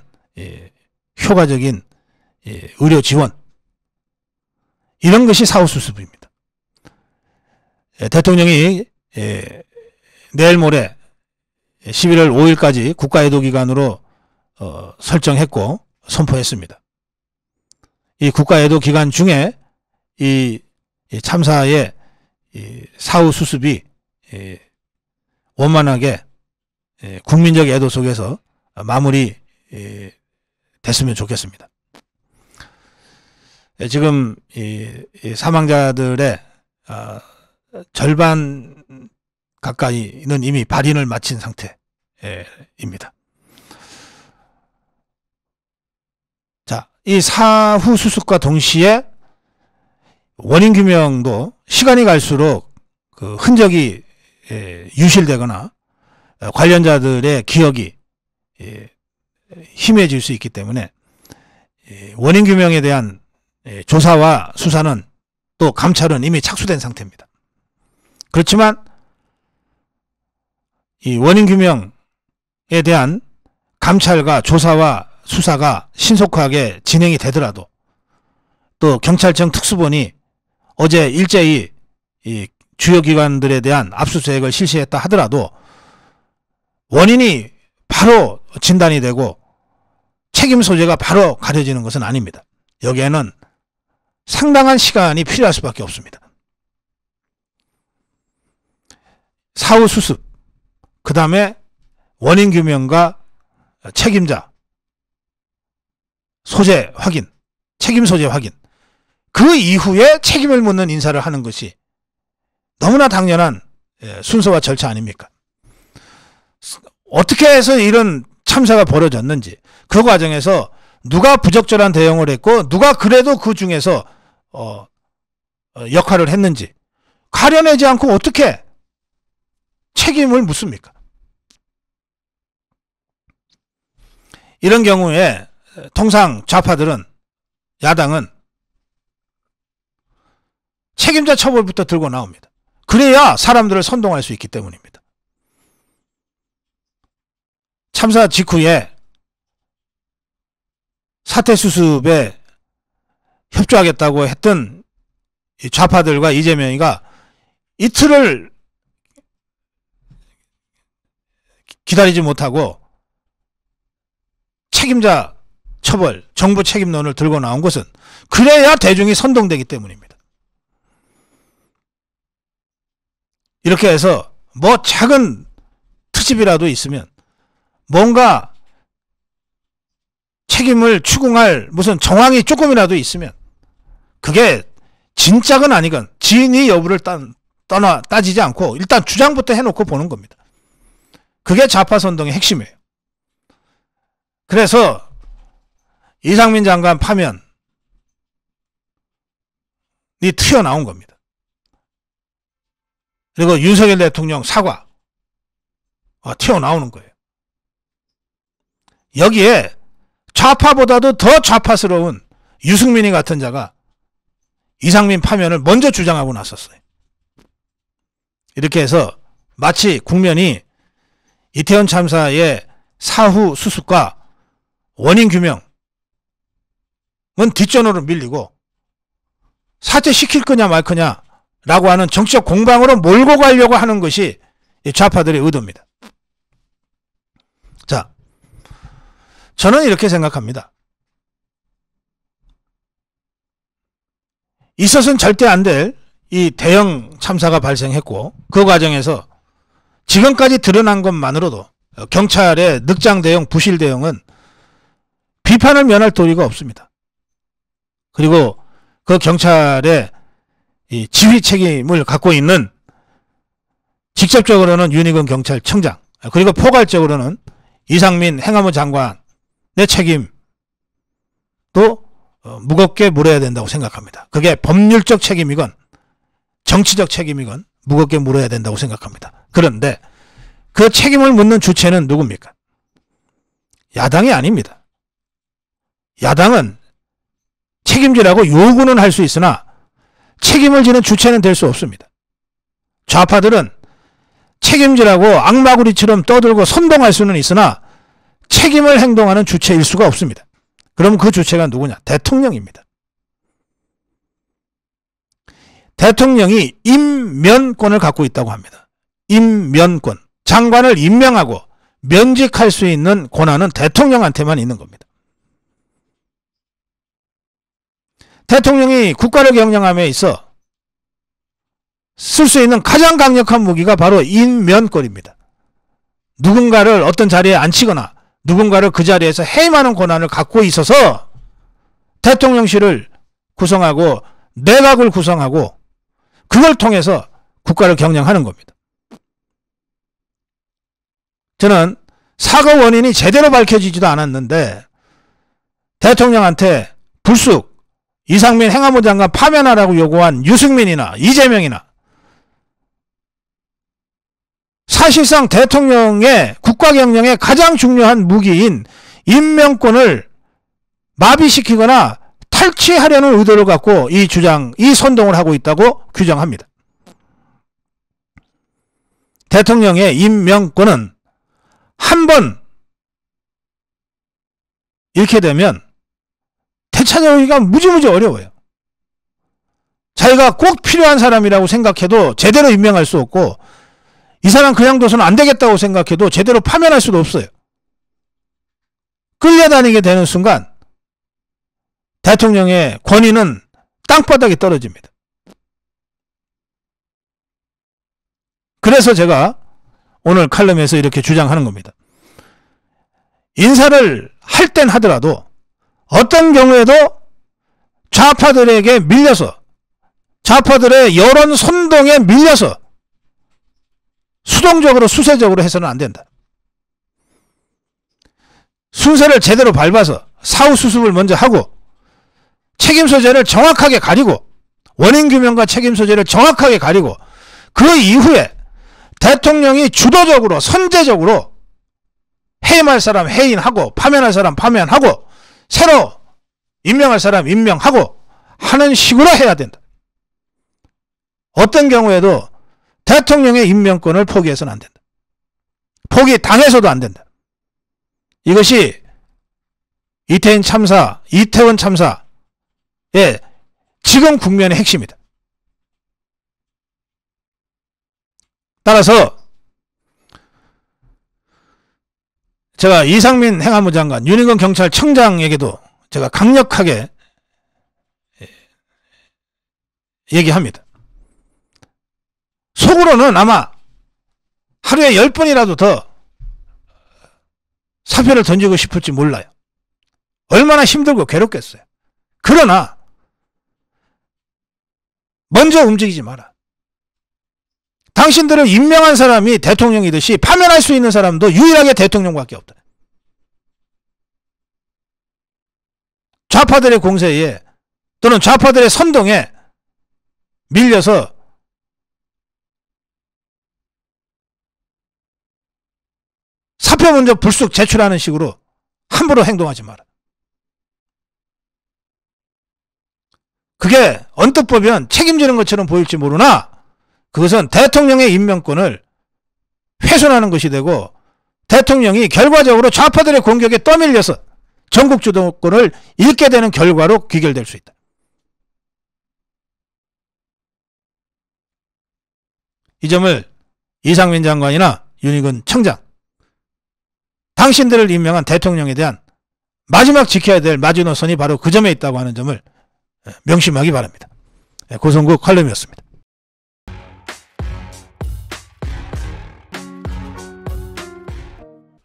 효과적인 의료 지원 이런 것이 사후 수습입니다. 대통령이 내일 모레 11월 예, 5일까지 국가애도 기간으로 어, 설정했고 선포했습니다. 이 국가애도 기간 중에 이, 참사의 이 사후 수습이 이, 예, 원만하게 이, 예, 국민적 애도 속에서 마무리 이, 됐으면 좋겠습니다. 지금 이, 사망자들의 아, 절반 가까이는 이미 발인을 마친 상태입니다. 자, 이 사후 수습과 동시에 원인 규명도 시간이 갈수록 그 흔적이 예, 유실되거나 어, 관련자들의 기억이 예, 희미해질 수 있기 때문에 예, 원인 규명에 대한 조사와 수사는 또 감찰은 이미 착수된 상태입니다. 그렇지만 이 원인 규명에 대한 감찰과 조사와 수사가 신속하게 진행이 되더라도 또 경찰청 특수본이 어제 일제히 이 주요 기관들에 대한 압수수색을 실시했다 하더라도 원인이 바로 진단이 되고 책임 소재가 바로 가려지는 것은 아닙니다. 여기에는 상당한 시간이 필요할 수밖에 없습니다. 사후 수습, 그 다음에 원인 규명과 책임자, 소재 확인, 책임 소재 확인. 그 이후에 책임을 묻는 인사를 하는 것이 너무나 당연한 예, 순서와 절차 아닙니까? 어떻게 해서 이런 참사가 벌어졌는지 그 과정에서 누가 부적절한 대응을 했고 누가 그래도 그 중에서 어, 어 역할을 했는지 가려내지 않고 어떻게 책임을 묻습니까? 이런 경우에 통상 좌파들은 야당은 책임자 처벌부터 들고 나옵니다. 그래야 사람들을 선동할 수 있기 때문입니다. 참사 직후에 사태 수습에 협조하겠다고 했던 좌파들과 이재명이가 이틀을 기다리지 못하고 책임자 처벌, 정부 책임론을 들고 나온 것은 그래야 대중이 선동되기 때문입니다. 이렇게 해서 뭐 작은 트집이라도 있으면 뭔가 책임을 추궁할 무슨 정황이 조금이라도 있으면 그게 진짜건 아니건 진위 여부를 따, 떠나 따지지 않고 일단 주장부터 해놓고 보는 겁니다. 그게 좌파 선동의 핵심이에요. 그래서 이상민 장관 파면이 튀어나온 겁니다. 그리고 윤석열 대통령 사과 아, 튀어나오는 거예요. 여기에 좌파보다도 더 좌파스러운 유승민이 같은 자가 이상민 파면을 먼저 주장하고 나섰어요. 이렇게 해서 마치 국면이 이태원 참사의 사후 수습과 원인 규명은 뒷전으로 밀리고 사퇴시킬 거냐 말 거냐라고 하는 정치적 공방으로 몰고 가려고 하는 것이 좌파들의 의도입니다. 자, 저는 이렇게 생각합니다. 있어서는 절대 안 될 이 대형 참사가 발생했고 그 과정에서 지금까지 드러난 것만으로도 경찰의 늑장 대응, 부실 대응은 비판을 면할 도리가 없습니다. 그리고 그 경찰의 지휘 책임을 갖고 있는 직접적으로는 윤희근 경찰청장 그리고 포괄적으로는 이상민 행안부 장관의 책임도 무겁게 물어야 된다고 생각합니다. 그게 법률적 책임이건 정치적 책임이건 무겁게 물어야 된다고 생각합니다. 그런데 그 책임을 묻는 주체는 누굽니까? 야당이 아닙니다. 야당은 책임지라고 요구는 할 수 있으나 책임을 지는 주체는 될 수 없습니다. 좌파들은 책임지라고 악마구리처럼 떠들고 선동할 수는 있으나 책임을 행동하는 주체일 수가 없습니다. 그럼 그 주체가 누구냐? 대통령입니다. 대통령이 임면권을 갖고 있다고 합니다. 임면권, 장관을 임명하고 면직할 수 있는 권한은 대통령한테만 있는 겁니다. 대통령이 국가를 경영함에 있어 쓸 수 있는 가장 강력한 무기가 바로 인면권입니다. 누군가를 어떤 자리에 앉히거나 누군가를 그 자리에서 해임하는 권한을 갖고 있어서 대통령실을 구성하고 내각을 구성하고 그걸 통해서 국가를 경영하는 겁니다. 저는 사고 원인이 제대로 밝혀지지도 않았는데 대통령한테 불쑥 이상민 행안부 장관 파면하라고 요구한 유승민이나 이재명이나 사실상 대통령의 국가경영의 가장 중요한 무기인 임명권을 마비시키거나 탈취하려는 의도를 갖고 이 주장, 이 선동을 하고 있다고 규정합니다. 대통령의 임명권은 한번 잃게 되면 되찾아오기가 무지무지 어려워요. 자기가 꼭 필요한 사람이라고 생각해도 제대로 임명할 수 없고 이 사람 그냥 둬서는 안 되겠다고 생각해도 제대로 파면할 수도 없어요. 끌려다니게 되는 순간 대통령의 권위는 땅바닥에 떨어집니다. 그래서 제가 오늘 칼럼에서 이렇게 주장하는 겁니다. 인사를 할 땐 하더라도 어떤 경우에도 좌파들에게 밀려서 좌파들의 여론 선동에 밀려서 수동적으로 수세적으로 해서는 안 된다. 순서를 제대로 밟아서 사후 수습을 먼저 하고 책임 소재를 정확하게 가리고 원인 규명과 책임 소재를 정확하게 가리고 그 이후에 대통령이 주도적으로 선제적으로 해임할 사람 해임하고 파면할 사람 파면하고 새로 임명할 사람 임명하고 하는 식으로 해야 된다. 어떤 경우에도 대통령의 임명권을 포기해서는 안 된다. 포기 당해서도 안 된다. 이것이 이태인 참사, 이태원 참사의 지금 국면의 핵심이다. 따라서 제가 이상민 행안부 장관, 윤희근 경찰청장에게도 제가 강력하게 얘기합니다. 속으로는 아마 하루에 10번이라도 더 사표를 던지고 싶을지 몰라요. 얼마나 힘들고 괴롭겠어요. 그러나 먼저 움직이지 마라. 당신들을 임명한 사람이 대통령이듯이 파면할 수 있는 사람도 유일하게 대통령밖에 없다. 좌파들의 공세에 또는 좌파들의 선동에 밀려서 사표 먼저 불쑥 제출하는 식으로 함부로 행동하지 마라. 그게 언뜻 보면 책임지는 것처럼 보일지 모르나 그것은 대통령의 임명권을 훼손하는 것이 되고 대통령이 결과적으로 좌파들의 공격에 떠밀려서 전국 주도권을 잃게 되는 결과로 귀결될 수 있다. 이 점을 이상민 장관이나 윤희근 청장 당신들을 임명한 대통령에 대한 마지막 지켜야 될 마지노선이 바로 그 점에 있다고 하는 점을 명심하기 바랍니다. 네, 고성국 칼럼이었습니다.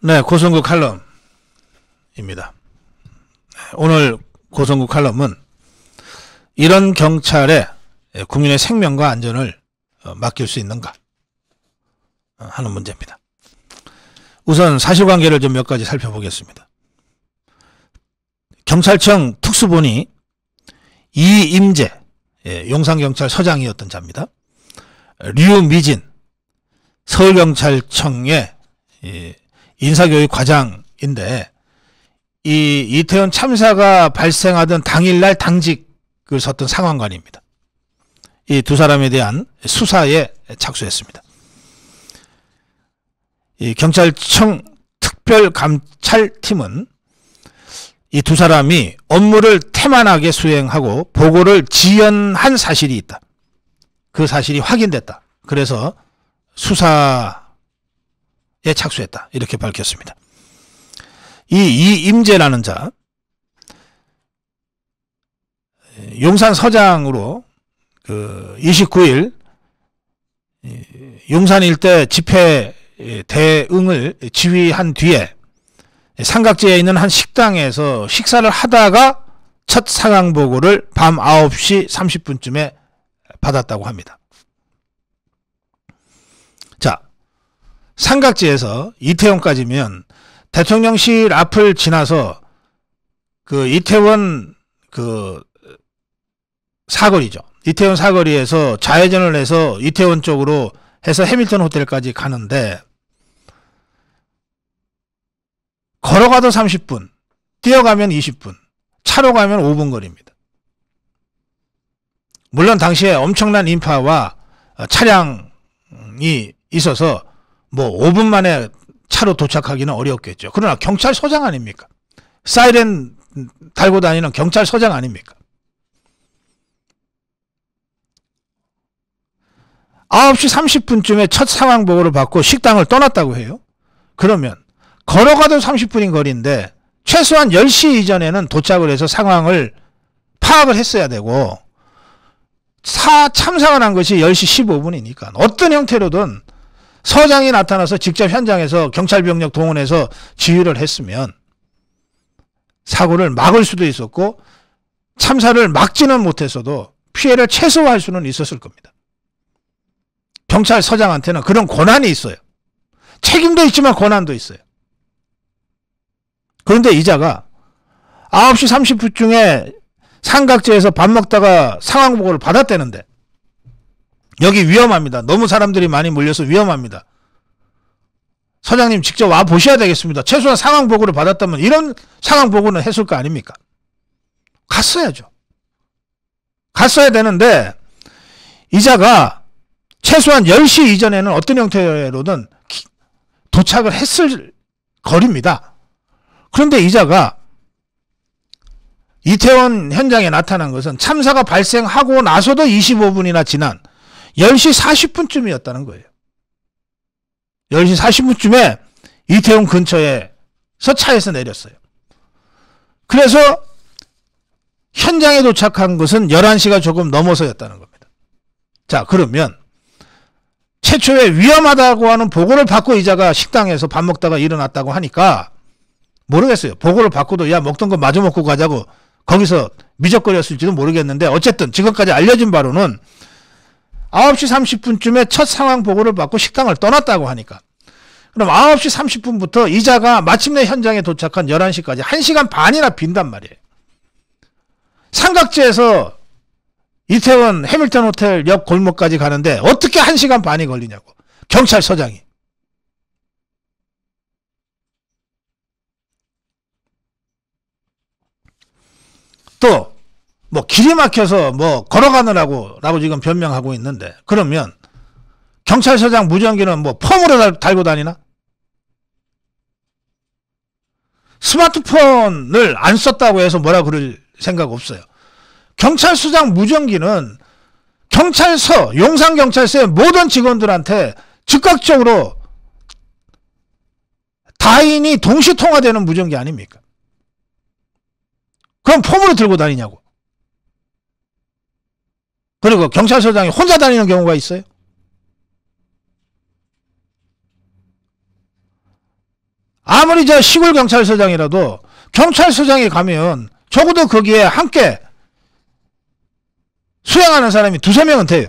네, 고성구 칼럼입니다. 네, 오늘 고성구 칼럼은 이런 경찰에 국민의 생명과 안전을 어, 맡길 수 있는가 어, 하는 문제입니다. 우선 사실관계를 좀 몇 가지 살펴보겠습니다. 경찰청 특수본이 이임재, 예, 용산경찰서장이었던 자입니다. 류미진, 서울경찰청의 예, 인사교육 과장인데 이 이태원 참사가 발생하던 당일날 당직을 그 섰던 상황관입니다. 이 두 사람에 대한 수사에 착수했습니다. 이 경찰청 특별감찰팀은 이 두 사람이 업무를 태만하게 수행하고 보고를 지연한 사실이 있다. 그 사실이 확인됐다. 그래서 수사 에 착수했다. 이렇게 밝혔습니다. 이, 이 임재라는 자, 용산 서장으로 그 29일 용산 일대 집회 대응을 지휘한 뒤에 삼각지에 있는 한 식당에서 식사를 하다가 첫 상황 보고를 밤 9시 30분쯤에 받았다고 합니다. 삼각지에서 이태원까지면 대통령실 앞을 지나서 그 이태원 그 사거리죠. 이태원 사거리에서 좌회전을 해서 이태원 쪽으로 해서 해밀턴 호텔까지 가는데 걸어가도 30분, 뛰어가면 20분, 차로 가면 5분 거리입니다. 물론 당시에 엄청난 인파와 차량이 있어서 뭐 5분 만에 차로 도착하기는 어렵겠죠. 그러나 경찰서장 아닙니까? 사이렌 달고 다니는 경찰서장 아닙니까? 9시 30분쯤에 첫 상황 보고를 받고 식당을 떠났다고 해요. 그러면 걸어가도 30분인 거리인데 최소한 10시 이전에는 도착을 해서 상황을 파악을 했어야 되고 사 참사가 난 것이 10시 15분이니까 어떤 형태로든 서장이 나타나서 직접 현장에서 경찰 병력 동원해서 지휘를 했으면 사고를 막을 수도 있었고 참사를 막지는 못했어도 피해를 최소화할 수는 있었을 겁니다. 경찰 서장한테는 그런 권한이 있어요. 책임도 있지만 권한도 있어요. 그런데 이자가 9시 3 0분중에 삼각지에서 밥 먹다가 상황보고를 받았대는데 여기 위험합니다. 너무 사람들이 많이 몰려서 위험합니다. 서장님 직접 와 보셔야 되겠습니다. 최소한 상황 보고를 받았다면 이런 상황 보고는 했을 거 아닙니까? 갔어야죠. 갔어야 되는데 이자가 최소한 10시 이전에는 어떤 형태로든 도착을 했을 거리입니다. 그런데 이자가 이태원 현장에 나타난 것은 참사가 발생하고 나서도 25분이나 지난 10시 40분쯤이었다는 거예요. 10시 40분쯤에 이태원 근처에서 차에서 내렸어요. 그래서 현장에 도착한 것은 11시가 조금 넘어서였다는 겁니다. 자, 그러면 최초에 위험하다고 하는 보고를 받고 이자가 식당에서 밥 먹다가 일어났다고 하니까 모르겠어요. 보고를 받고도 야, 먹던 거 마저 먹고 가자고 거기서 미적거렸을지도 모르겠는데 어쨌든 지금까지 알려진 바로는 9시 30분쯤에 첫 상황 보고를 받고 식당을 떠났다고 하니까. 그럼 9시 30분부터 이자가 마침내 현장에 도착한 11시까지 1시간 반이나 빈단 말이에요. 삼각지에서 이태원 해밀턴 호텔 옆 골목까지 가는데 어떻게 1시간 반이 걸리냐고. 경찰서장이. 또뭐 길이 막혀서 뭐 걸어가느라고 라고 지금 변명하고 있는데 그러면 경찰서장 무전기는 뭐 펌으로 달고 다니나? 스마트폰을 안 썼다고 해서 뭐라 그럴 생각 없어요. 경찰서장 무전기는 경찰서, 용산경찰서의 모든 직원들한테 즉각적으로 다인이 동시 통화되는 무전기 아닙니까? 그럼 폼으로 들고 다니냐고. 그리고 경찰서장이 혼자 다니는 경우가 있어요. 아무리 저 시골 경찰서장이라도 경찰서장이 가면 적어도 거기에 함께 수행하는 사람이 두세 명은 돼요.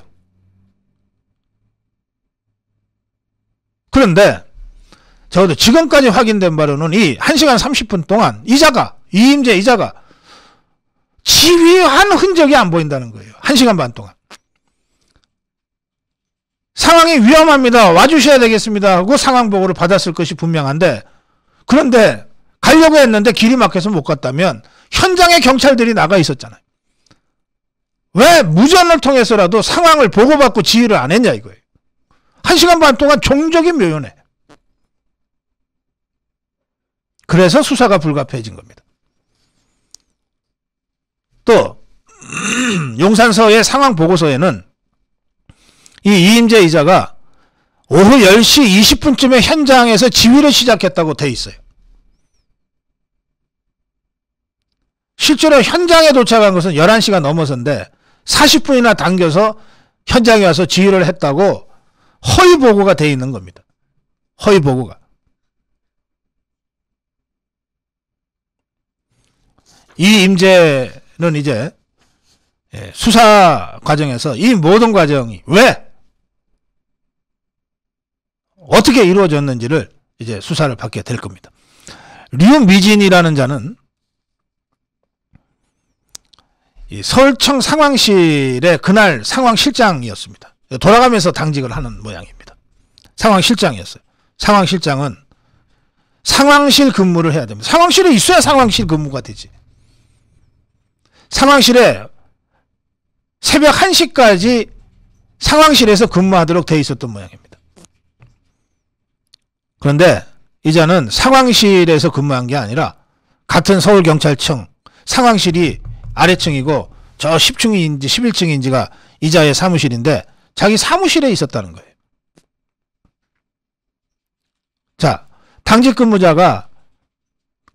그런데 적어도 지금까지 확인된 바로는 이 1시간 30분 동안 이자가 이임재 이자가 지휘한 흔적이 안 보인다는 거예요. 한 시간 반 동안. 상황이 위험합니다. 와주셔야 되겠습니다. 하고 상황 보고를 받았을 것이 분명한데, 그런데 가려고 했는데 길이 막혀서 못 갔다면 현장에 경찰들이 나가 있었잖아요. 왜 무전을 통해서라도 상황을 보고받고 지휘를 안 했냐 이거예요. 한 시간 반 동안 종적이 묘연해. 그래서 수사가 불가피해진 겁니다. 또 용산서의 상황 보고서에는 이 이임재 이자가 오후 10시 20분쯤에 현장에서 지휘를 시작했다고 돼 있어요. 실제로 현장에 도착한 것은 11시가 넘어서인데 40분이나 당겨서 현장에 와서 지휘를 했다고 허위 보고가 돼 있는 겁니다. 허위 보고가. 이 임재 는 이제 예. 수사 과정에서 이 모든 과정이 왜 어떻게 이루어졌는지를 이제 수사를 받게 될 겁니다. 류미진이라는 자는 서울청 상황실의 그날 상황실장이었습니다. 돌아가면서 당직을 하는 모양입니다. 상황실장이었어요. 상황실장은 상황실 근무를 해야 됩니다. 상황실에 있어야 상황실 근무가 되지. 상황실에 새벽 1시까지 상황실에서 근무하도록 돼 있었던 모양입니다. 그런데 이자는 상황실에서 근무한 게 아니라 같은 서울경찰청 상황실이 아래층이고 저 10층인지 11층인지가 이자의 사무실인데 자기 사무실에 있었다는 거예요. 자, 당직 근무자가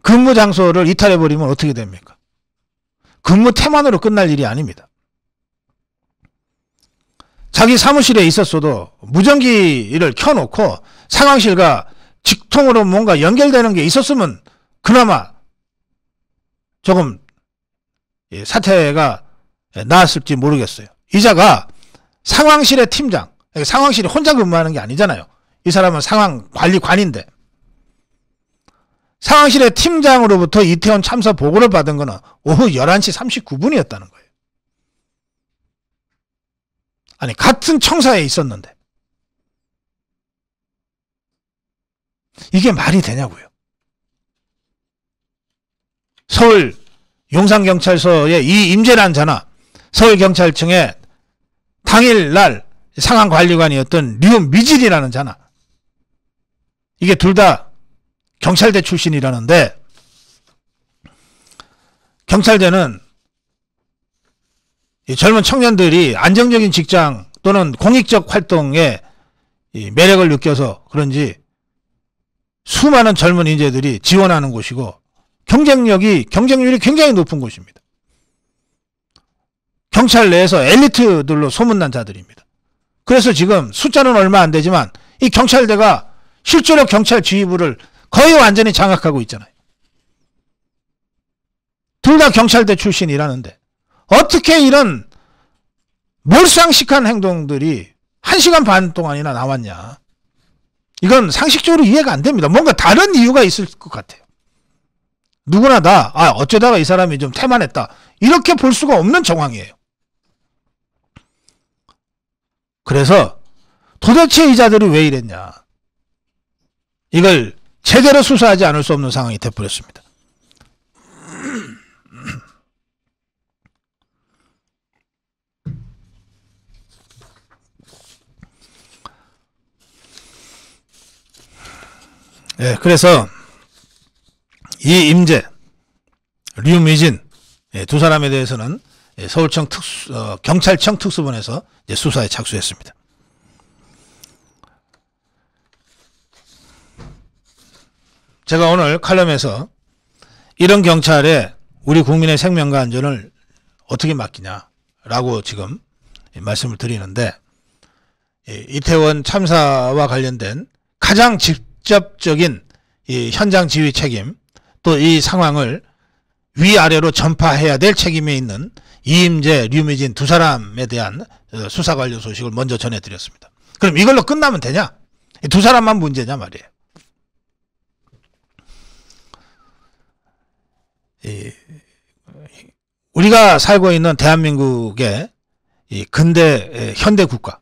근무 장소를 이탈해버리면 어떻게 됩니까? 근무 태만으로 끝날 일이 아닙니다. 자기 사무실에 있었어도 무전기를 켜놓고 상황실과 직통으로 뭔가 연결되는 게 있었으면 그나마 조금 예, 사태가 나았을지 모르겠어요. 이자가 상황실의 팀장, 상황실이 혼자 근무하는 게 아니잖아요. 이 사람은 상황관리관인데 상황실의 팀장으로부터 이태원 참사 보고를 받은 거는 오후 11시 39분이었다는 거예요. 아니, 같은 청사에 있었는데. 이게 말이 되냐고요. 서울 용산경찰서의 이 임재란 자나 서울경찰청의 당일날 상황관리관이었던 류미진이라는 자나 이게 둘다 경찰대 출신이라는데 경찰대는 젊은 청년들이 안정적인 직장 또는 공익적 활동에 매력을 느껴서 그런지 수많은 젊은 인재들이 지원하는 곳이고 경쟁력이 경쟁률이 굉장히 높은 곳입니다. 경찰 내에서 엘리트들로 소문난 자들입니다. 그래서 지금 숫자는 얼마 안 되지만 이 경찰대가 실제로 경찰 지휘부를 거의 완전히 장악하고 있잖아요. 둘 다 경찰대 출신이라는데 어떻게 이런 몰상식한 행동들이 1시간 반 동안이나 나왔냐. 이건 상식적으로 이해가 안 됩니다. 뭔가 다른 이유가 있을 것 같아요. 누구나 다, 아, 어쩌다가 이 사람이 좀 태만했다. 이렇게 볼 수가 없는 정황이에요. 그래서 도대체 이 자들이 왜 이랬냐. 이걸 제대로 수사하지 않을 수 없는 상황이 돼버렸습니다. 예, 그래서 이 임재, 류미진 예, 두 사람에 대해서는 예, 서울청 특수, 어, 경찰청 특수본에서 수사에 착수했습니다. 제가 오늘 칼럼에서 이런 경찰에 우리 국민의 생명과 안전을 어떻게 맡기냐라고 지금 말씀을 드리는데 이태원 참사와 관련된 가장 직접적인 이 현장 지휘 책임 또 이 상황을 위아래로 전파해야 될 책임에 있는 이임재, 류미진 두 사람에 대한 어, 수사 관련 소식을 먼저 전해드렸습니다. 그럼 이걸로 끝나면 되냐? 두 사람만 문제냐 말이에요. 우리가 살고 있는 대한민국의 근대 현대 국가,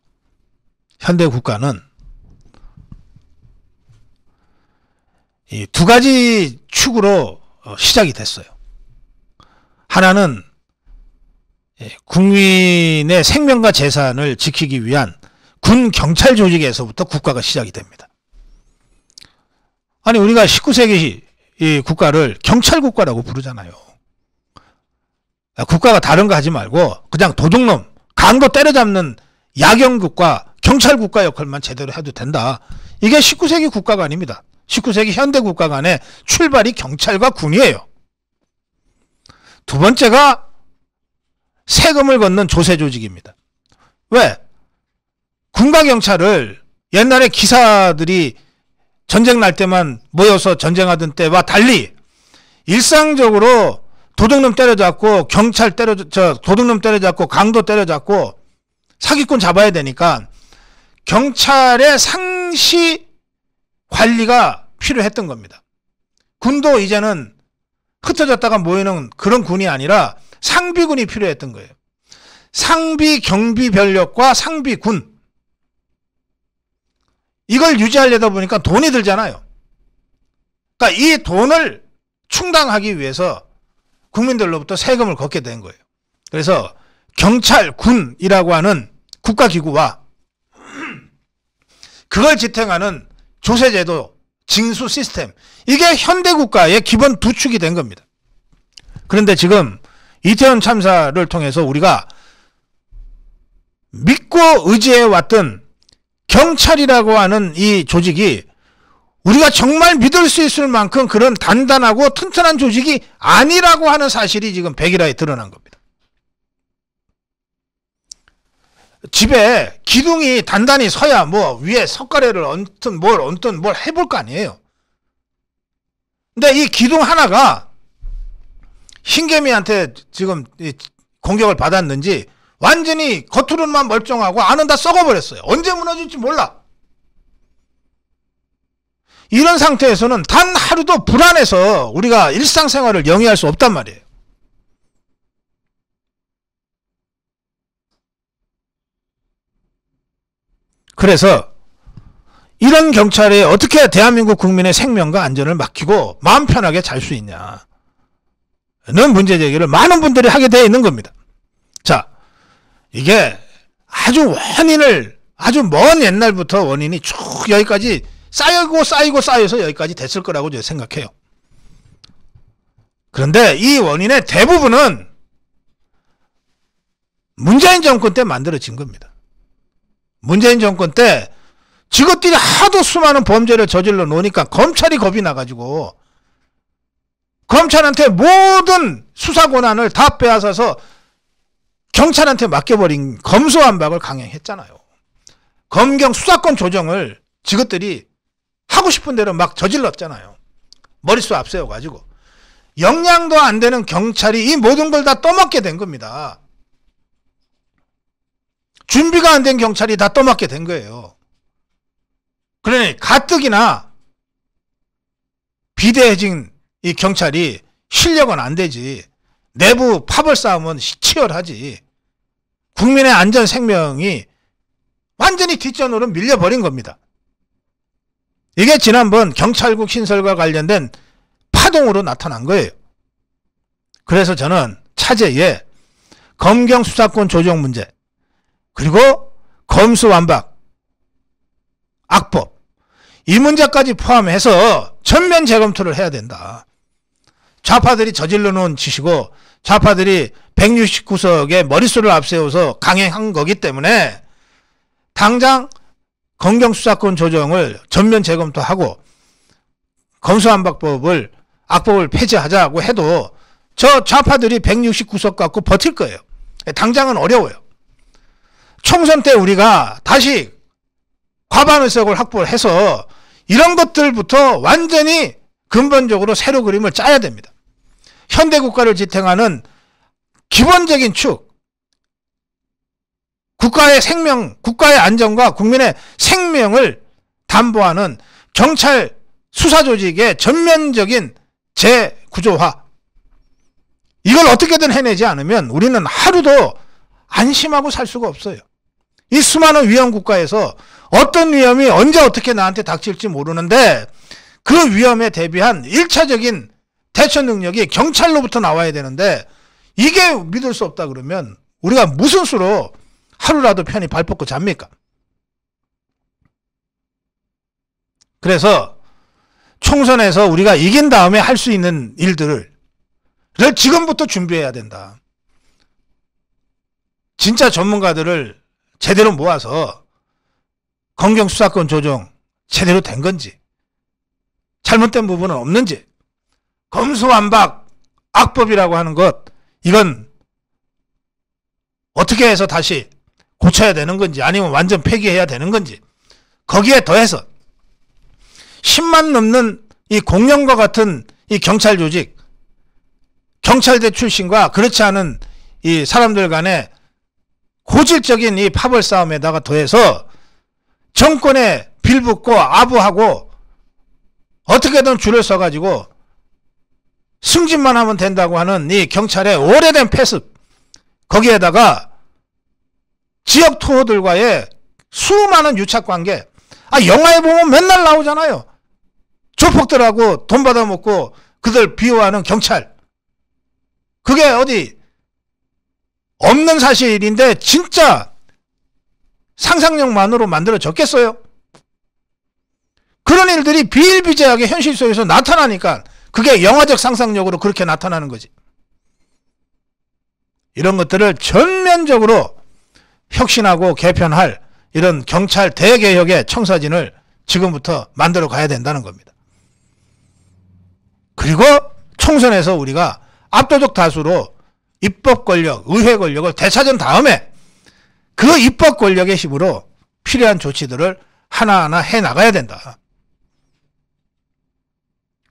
현대 국가는 두 가지 축으로 어, 시작이 됐어요. 하나는 국민의 생명과 재산을 지키기 위한 군 경찰 조직에서부터 국가가 시작이 됩니다. 아니 우리가 19세기 이 국가를 경찰 국가라고 부르잖아요. 아, 국가가 다른 거 하지 말고 그냥 도둑놈, 강도 때려잡는 야경국가, 경찰국가 역할만 제대로 해도 된다. 이게 19세기 국가가 아닙니다. 19세기 현대 국가 간의 출발이 경찰과 군이에요. 두 번째가 세금을 걷는 조세 조직입니다. 왜? 군과 경찰을 옛날에 기사들이 전쟁 날 때만 모여서 전쟁하던 때와 달리 일상적으로 도둑놈 때려잡고 경찰 때려 저 도둑놈 때려잡고 강도 때려잡고 사기꾼 잡아야 되니까 경찰의 상시 관리가 필요했던 겁니다. 군도 이제는 흩어졌다가 모이는 그런 군이 아니라 상비군이 필요했던 거예요. 상비 경비 별력과 상비군 이걸 유지하려다 보니까 돈이 들잖아요. 그러니까 이 돈을 충당하기 위해서 국민들로부터 세금을 걷게 된 거예요. 그래서 경찰, 군이라고 하는 국가기구와 그걸 지탱하는 조세제도, 징수 시스템 이게 현대국가의 기본 두 축이 된 겁니다. 그런데 지금 이태원 참사를 통해서 우리가 믿고 의지해왔던 경찰이라고 하는 이 조직이 우리가 정말 믿을 수 있을 만큼 그런 단단하고 튼튼한 조직이 아니라고 하는 사실이 지금 백일화에 드러난 겁니다. 집에 기둥이 단단히 서야 뭐 위에 석가래를 얹든 뭘 얹든 뭘 해볼 거 아니에요. 근데 이 기둥 하나가 신개미한테 지금 공격을 받았는지 완전히 겉으로만 멀쩡하고 안은 다 썩어버렸어요. 언제 무너질지 몰라. 이런 상태에서는 단 하루도 불안해서 우리가 일상생활을 영위할 수 없단 말이에요. 그래서 이런 경찰에 어떻게 대한민국 국민의 생명과 안전을 맡기고 마음 편하게 잘 수 있냐는 문제 제기를 많은 분들이 하게 되어 있는 겁니다. 자, 이게 아주 원인을 아주 먼 옛날부터 원인이 쭉 여기까지 쌓이고 쌓이고 쌓여서 여기까지 됐을 거라고 제가 생각해요. 그런데 이 원인의 대부분은 문재인 정권 때 만들어진 겁니다. 문재인 정권 때 직업들이 하도 수많은 범죄를 저질러 놓으니까 검찰이 겁이 나가지고 검찰한테 모든 수사 권한을 다 빼앗아서 경찰한테 맡겨버린 검소한박을 강행했잖아요. 검경 수사권 조정을 지것들이 하고 싶은 대로 막 저질렀잖아요. 머릿수 앞세워가지고. 역량도 안 되는 경찰이 이 모든 걸 다 떠맡게 된 겁니다. 준비가 안 된 경찰이 다 떠맡게 된 거예요. 그러니 가뜩이나 비대해진 이 경찰이 실력은 안 되지. 내부 파벌 싸움은 치열하지. 국민의 안전 생명이 완전히 뒷전으로 밀려버린 겁니다. 이게 지난번 경찰국 신설과 관련된 파동으로 나타난 거예요. 그래서 저는 차제에 검경 수사권 조정 문제 그리고 검수 완박 악법 이 문제까지 포함해서 전면 재검토를 해야 된다. 좌파들이 저질러 놓은 짓이고 좌파들이 169석의 머릿수를 앞세워서 강행한 거기 때문에 당장 검경수사권 조정을 전면 재검토하고 검수안박법을 악법을 폐지하자고 해도 저 좌파들이 169석 갖고 버틸 거예요. 당장은 어려워요. 총선 때 우리가 다시 과반 의석을 확보를 해서 이런 것들부터 완전히 근본적으로 새로 그림을 짜야 됩니다. 현대 국가를 지탱하는 기본적인 축 국가의 생명, 국가의 안전과 국민의 생명을 담보하는 경찰 수사 조직의 전면적인 재구조화 이걸 어떻게든 해내지 않으면 우리는 하루도 안심하고 살 수가 없어요. 이 수많은 위험 국가에서 어떤 위험이 언제 어떻게 나한테 닥칠지 모르는데 그 위험에 대비한 1차적인 대처 능력이 경찰로부터 나와야 되는데 이게 믿을 수 없다 그러면 우리가 무슨 수로 하루라도 편히 발 뻗고 잡니까? 그래서 총선에서 우리가 이긴 다음에 할 수 있는 일들을 지금부터 준비해야 된다. 진짜 전문가들을 제대로 모아서 검경수사권 조정 제대로 된 건지 잘못된 부분은 없는지 검수완박 악법이라고 하는 것 이건 어떻게 해서 다시 고쳐야 되는 건지 아니면 완전 폐기해야 되는 건지 거기에 더해서 10만 넘는 이 공룡과 같은 이 경찰 조직 경찰대 출신과 그렇지 않은 이 사람들 간의 고질적인 이 파벌 싸움에다가 더해서 정권에 빌붙고 아부하고 어떻게든 줄을 서가지고 승진만 하면 된다고 하는 이 경찰의 오래된 패습 거기에다가 지역 투호들과의 수많은 유착 관계 아 영화에 보면 맨날 나오잖아요 조폭들하고 돈 받아먹고 그들 비호하는 경찰 그게 어디 없는 사실인데 진짜 상상력만으로 만들어졌겠어요 그런 일들이 비일비재하게 현실 속에서 나타나니까 그게 영화적 상상력으로 그렇게 나타나는 거지. 이런 것들을 전면적으로 혁신하고 개편할 이런 경찰 대개혁의 청사진을 지금부터 만들어 가야 된다는 겁니다. 그리고 총선에서 우리가 압도적 다수로 입법 권력, 의회 권력을 되찾은 다음에 그 입법 권력의 힘으로 필요한 조치들을 하나하나 해 나가야 된다.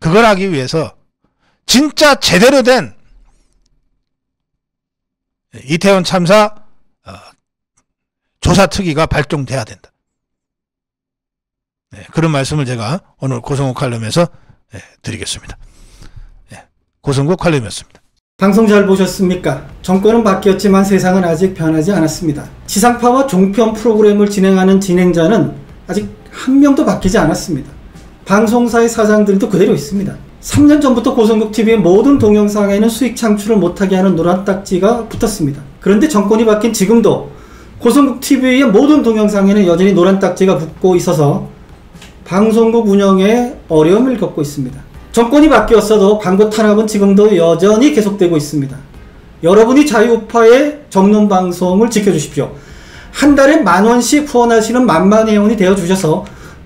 그걸 하기 위해서 진짜 제대로 된 이태원 참사 어, 조사특위가 발동돼야 된다. 네, 그런 말씀을 제가 오늘 고성욱 칼럼에서 네, 드리겠습니다. 네, 고성국 칼럼이었습니다. 방송 잘 보셨습니까? 정권은 바뀌었지만 세상은 아직 변하지 않았습니다. 지상파와 종편 프로그램을 진행하는 진행자는 아직 한 명도 바뀌지 않았습니다. 방송사의 사장들도 그대로 있습니다. 3년 전부터 고성국 TV의 모든 동영상에는 수익 창출을 못하게 하는 노란 딱지가 붙었습니다. 그런데 정권이 바뀐 지금도 고성국 TV의 모든 동영상에는 여전히 노란 딱지가 붙고 있어서 방송국 운영에 어려움을 겪고 있습니다. 정권이 바뀌었어도 광고 탄압은 지금도 여전히 계속되고 있습니다. 여러분이 자유우파의 정론 방송을 지켜주십시오. 한 달에 만 원씩 후원하시는 만만 회원이 되어 주셔서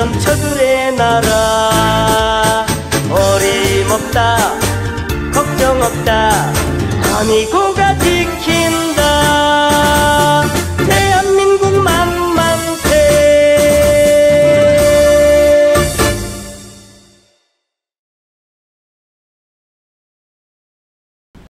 보면 저들의 나라 어림없다 걱정 없다 아니고가 지키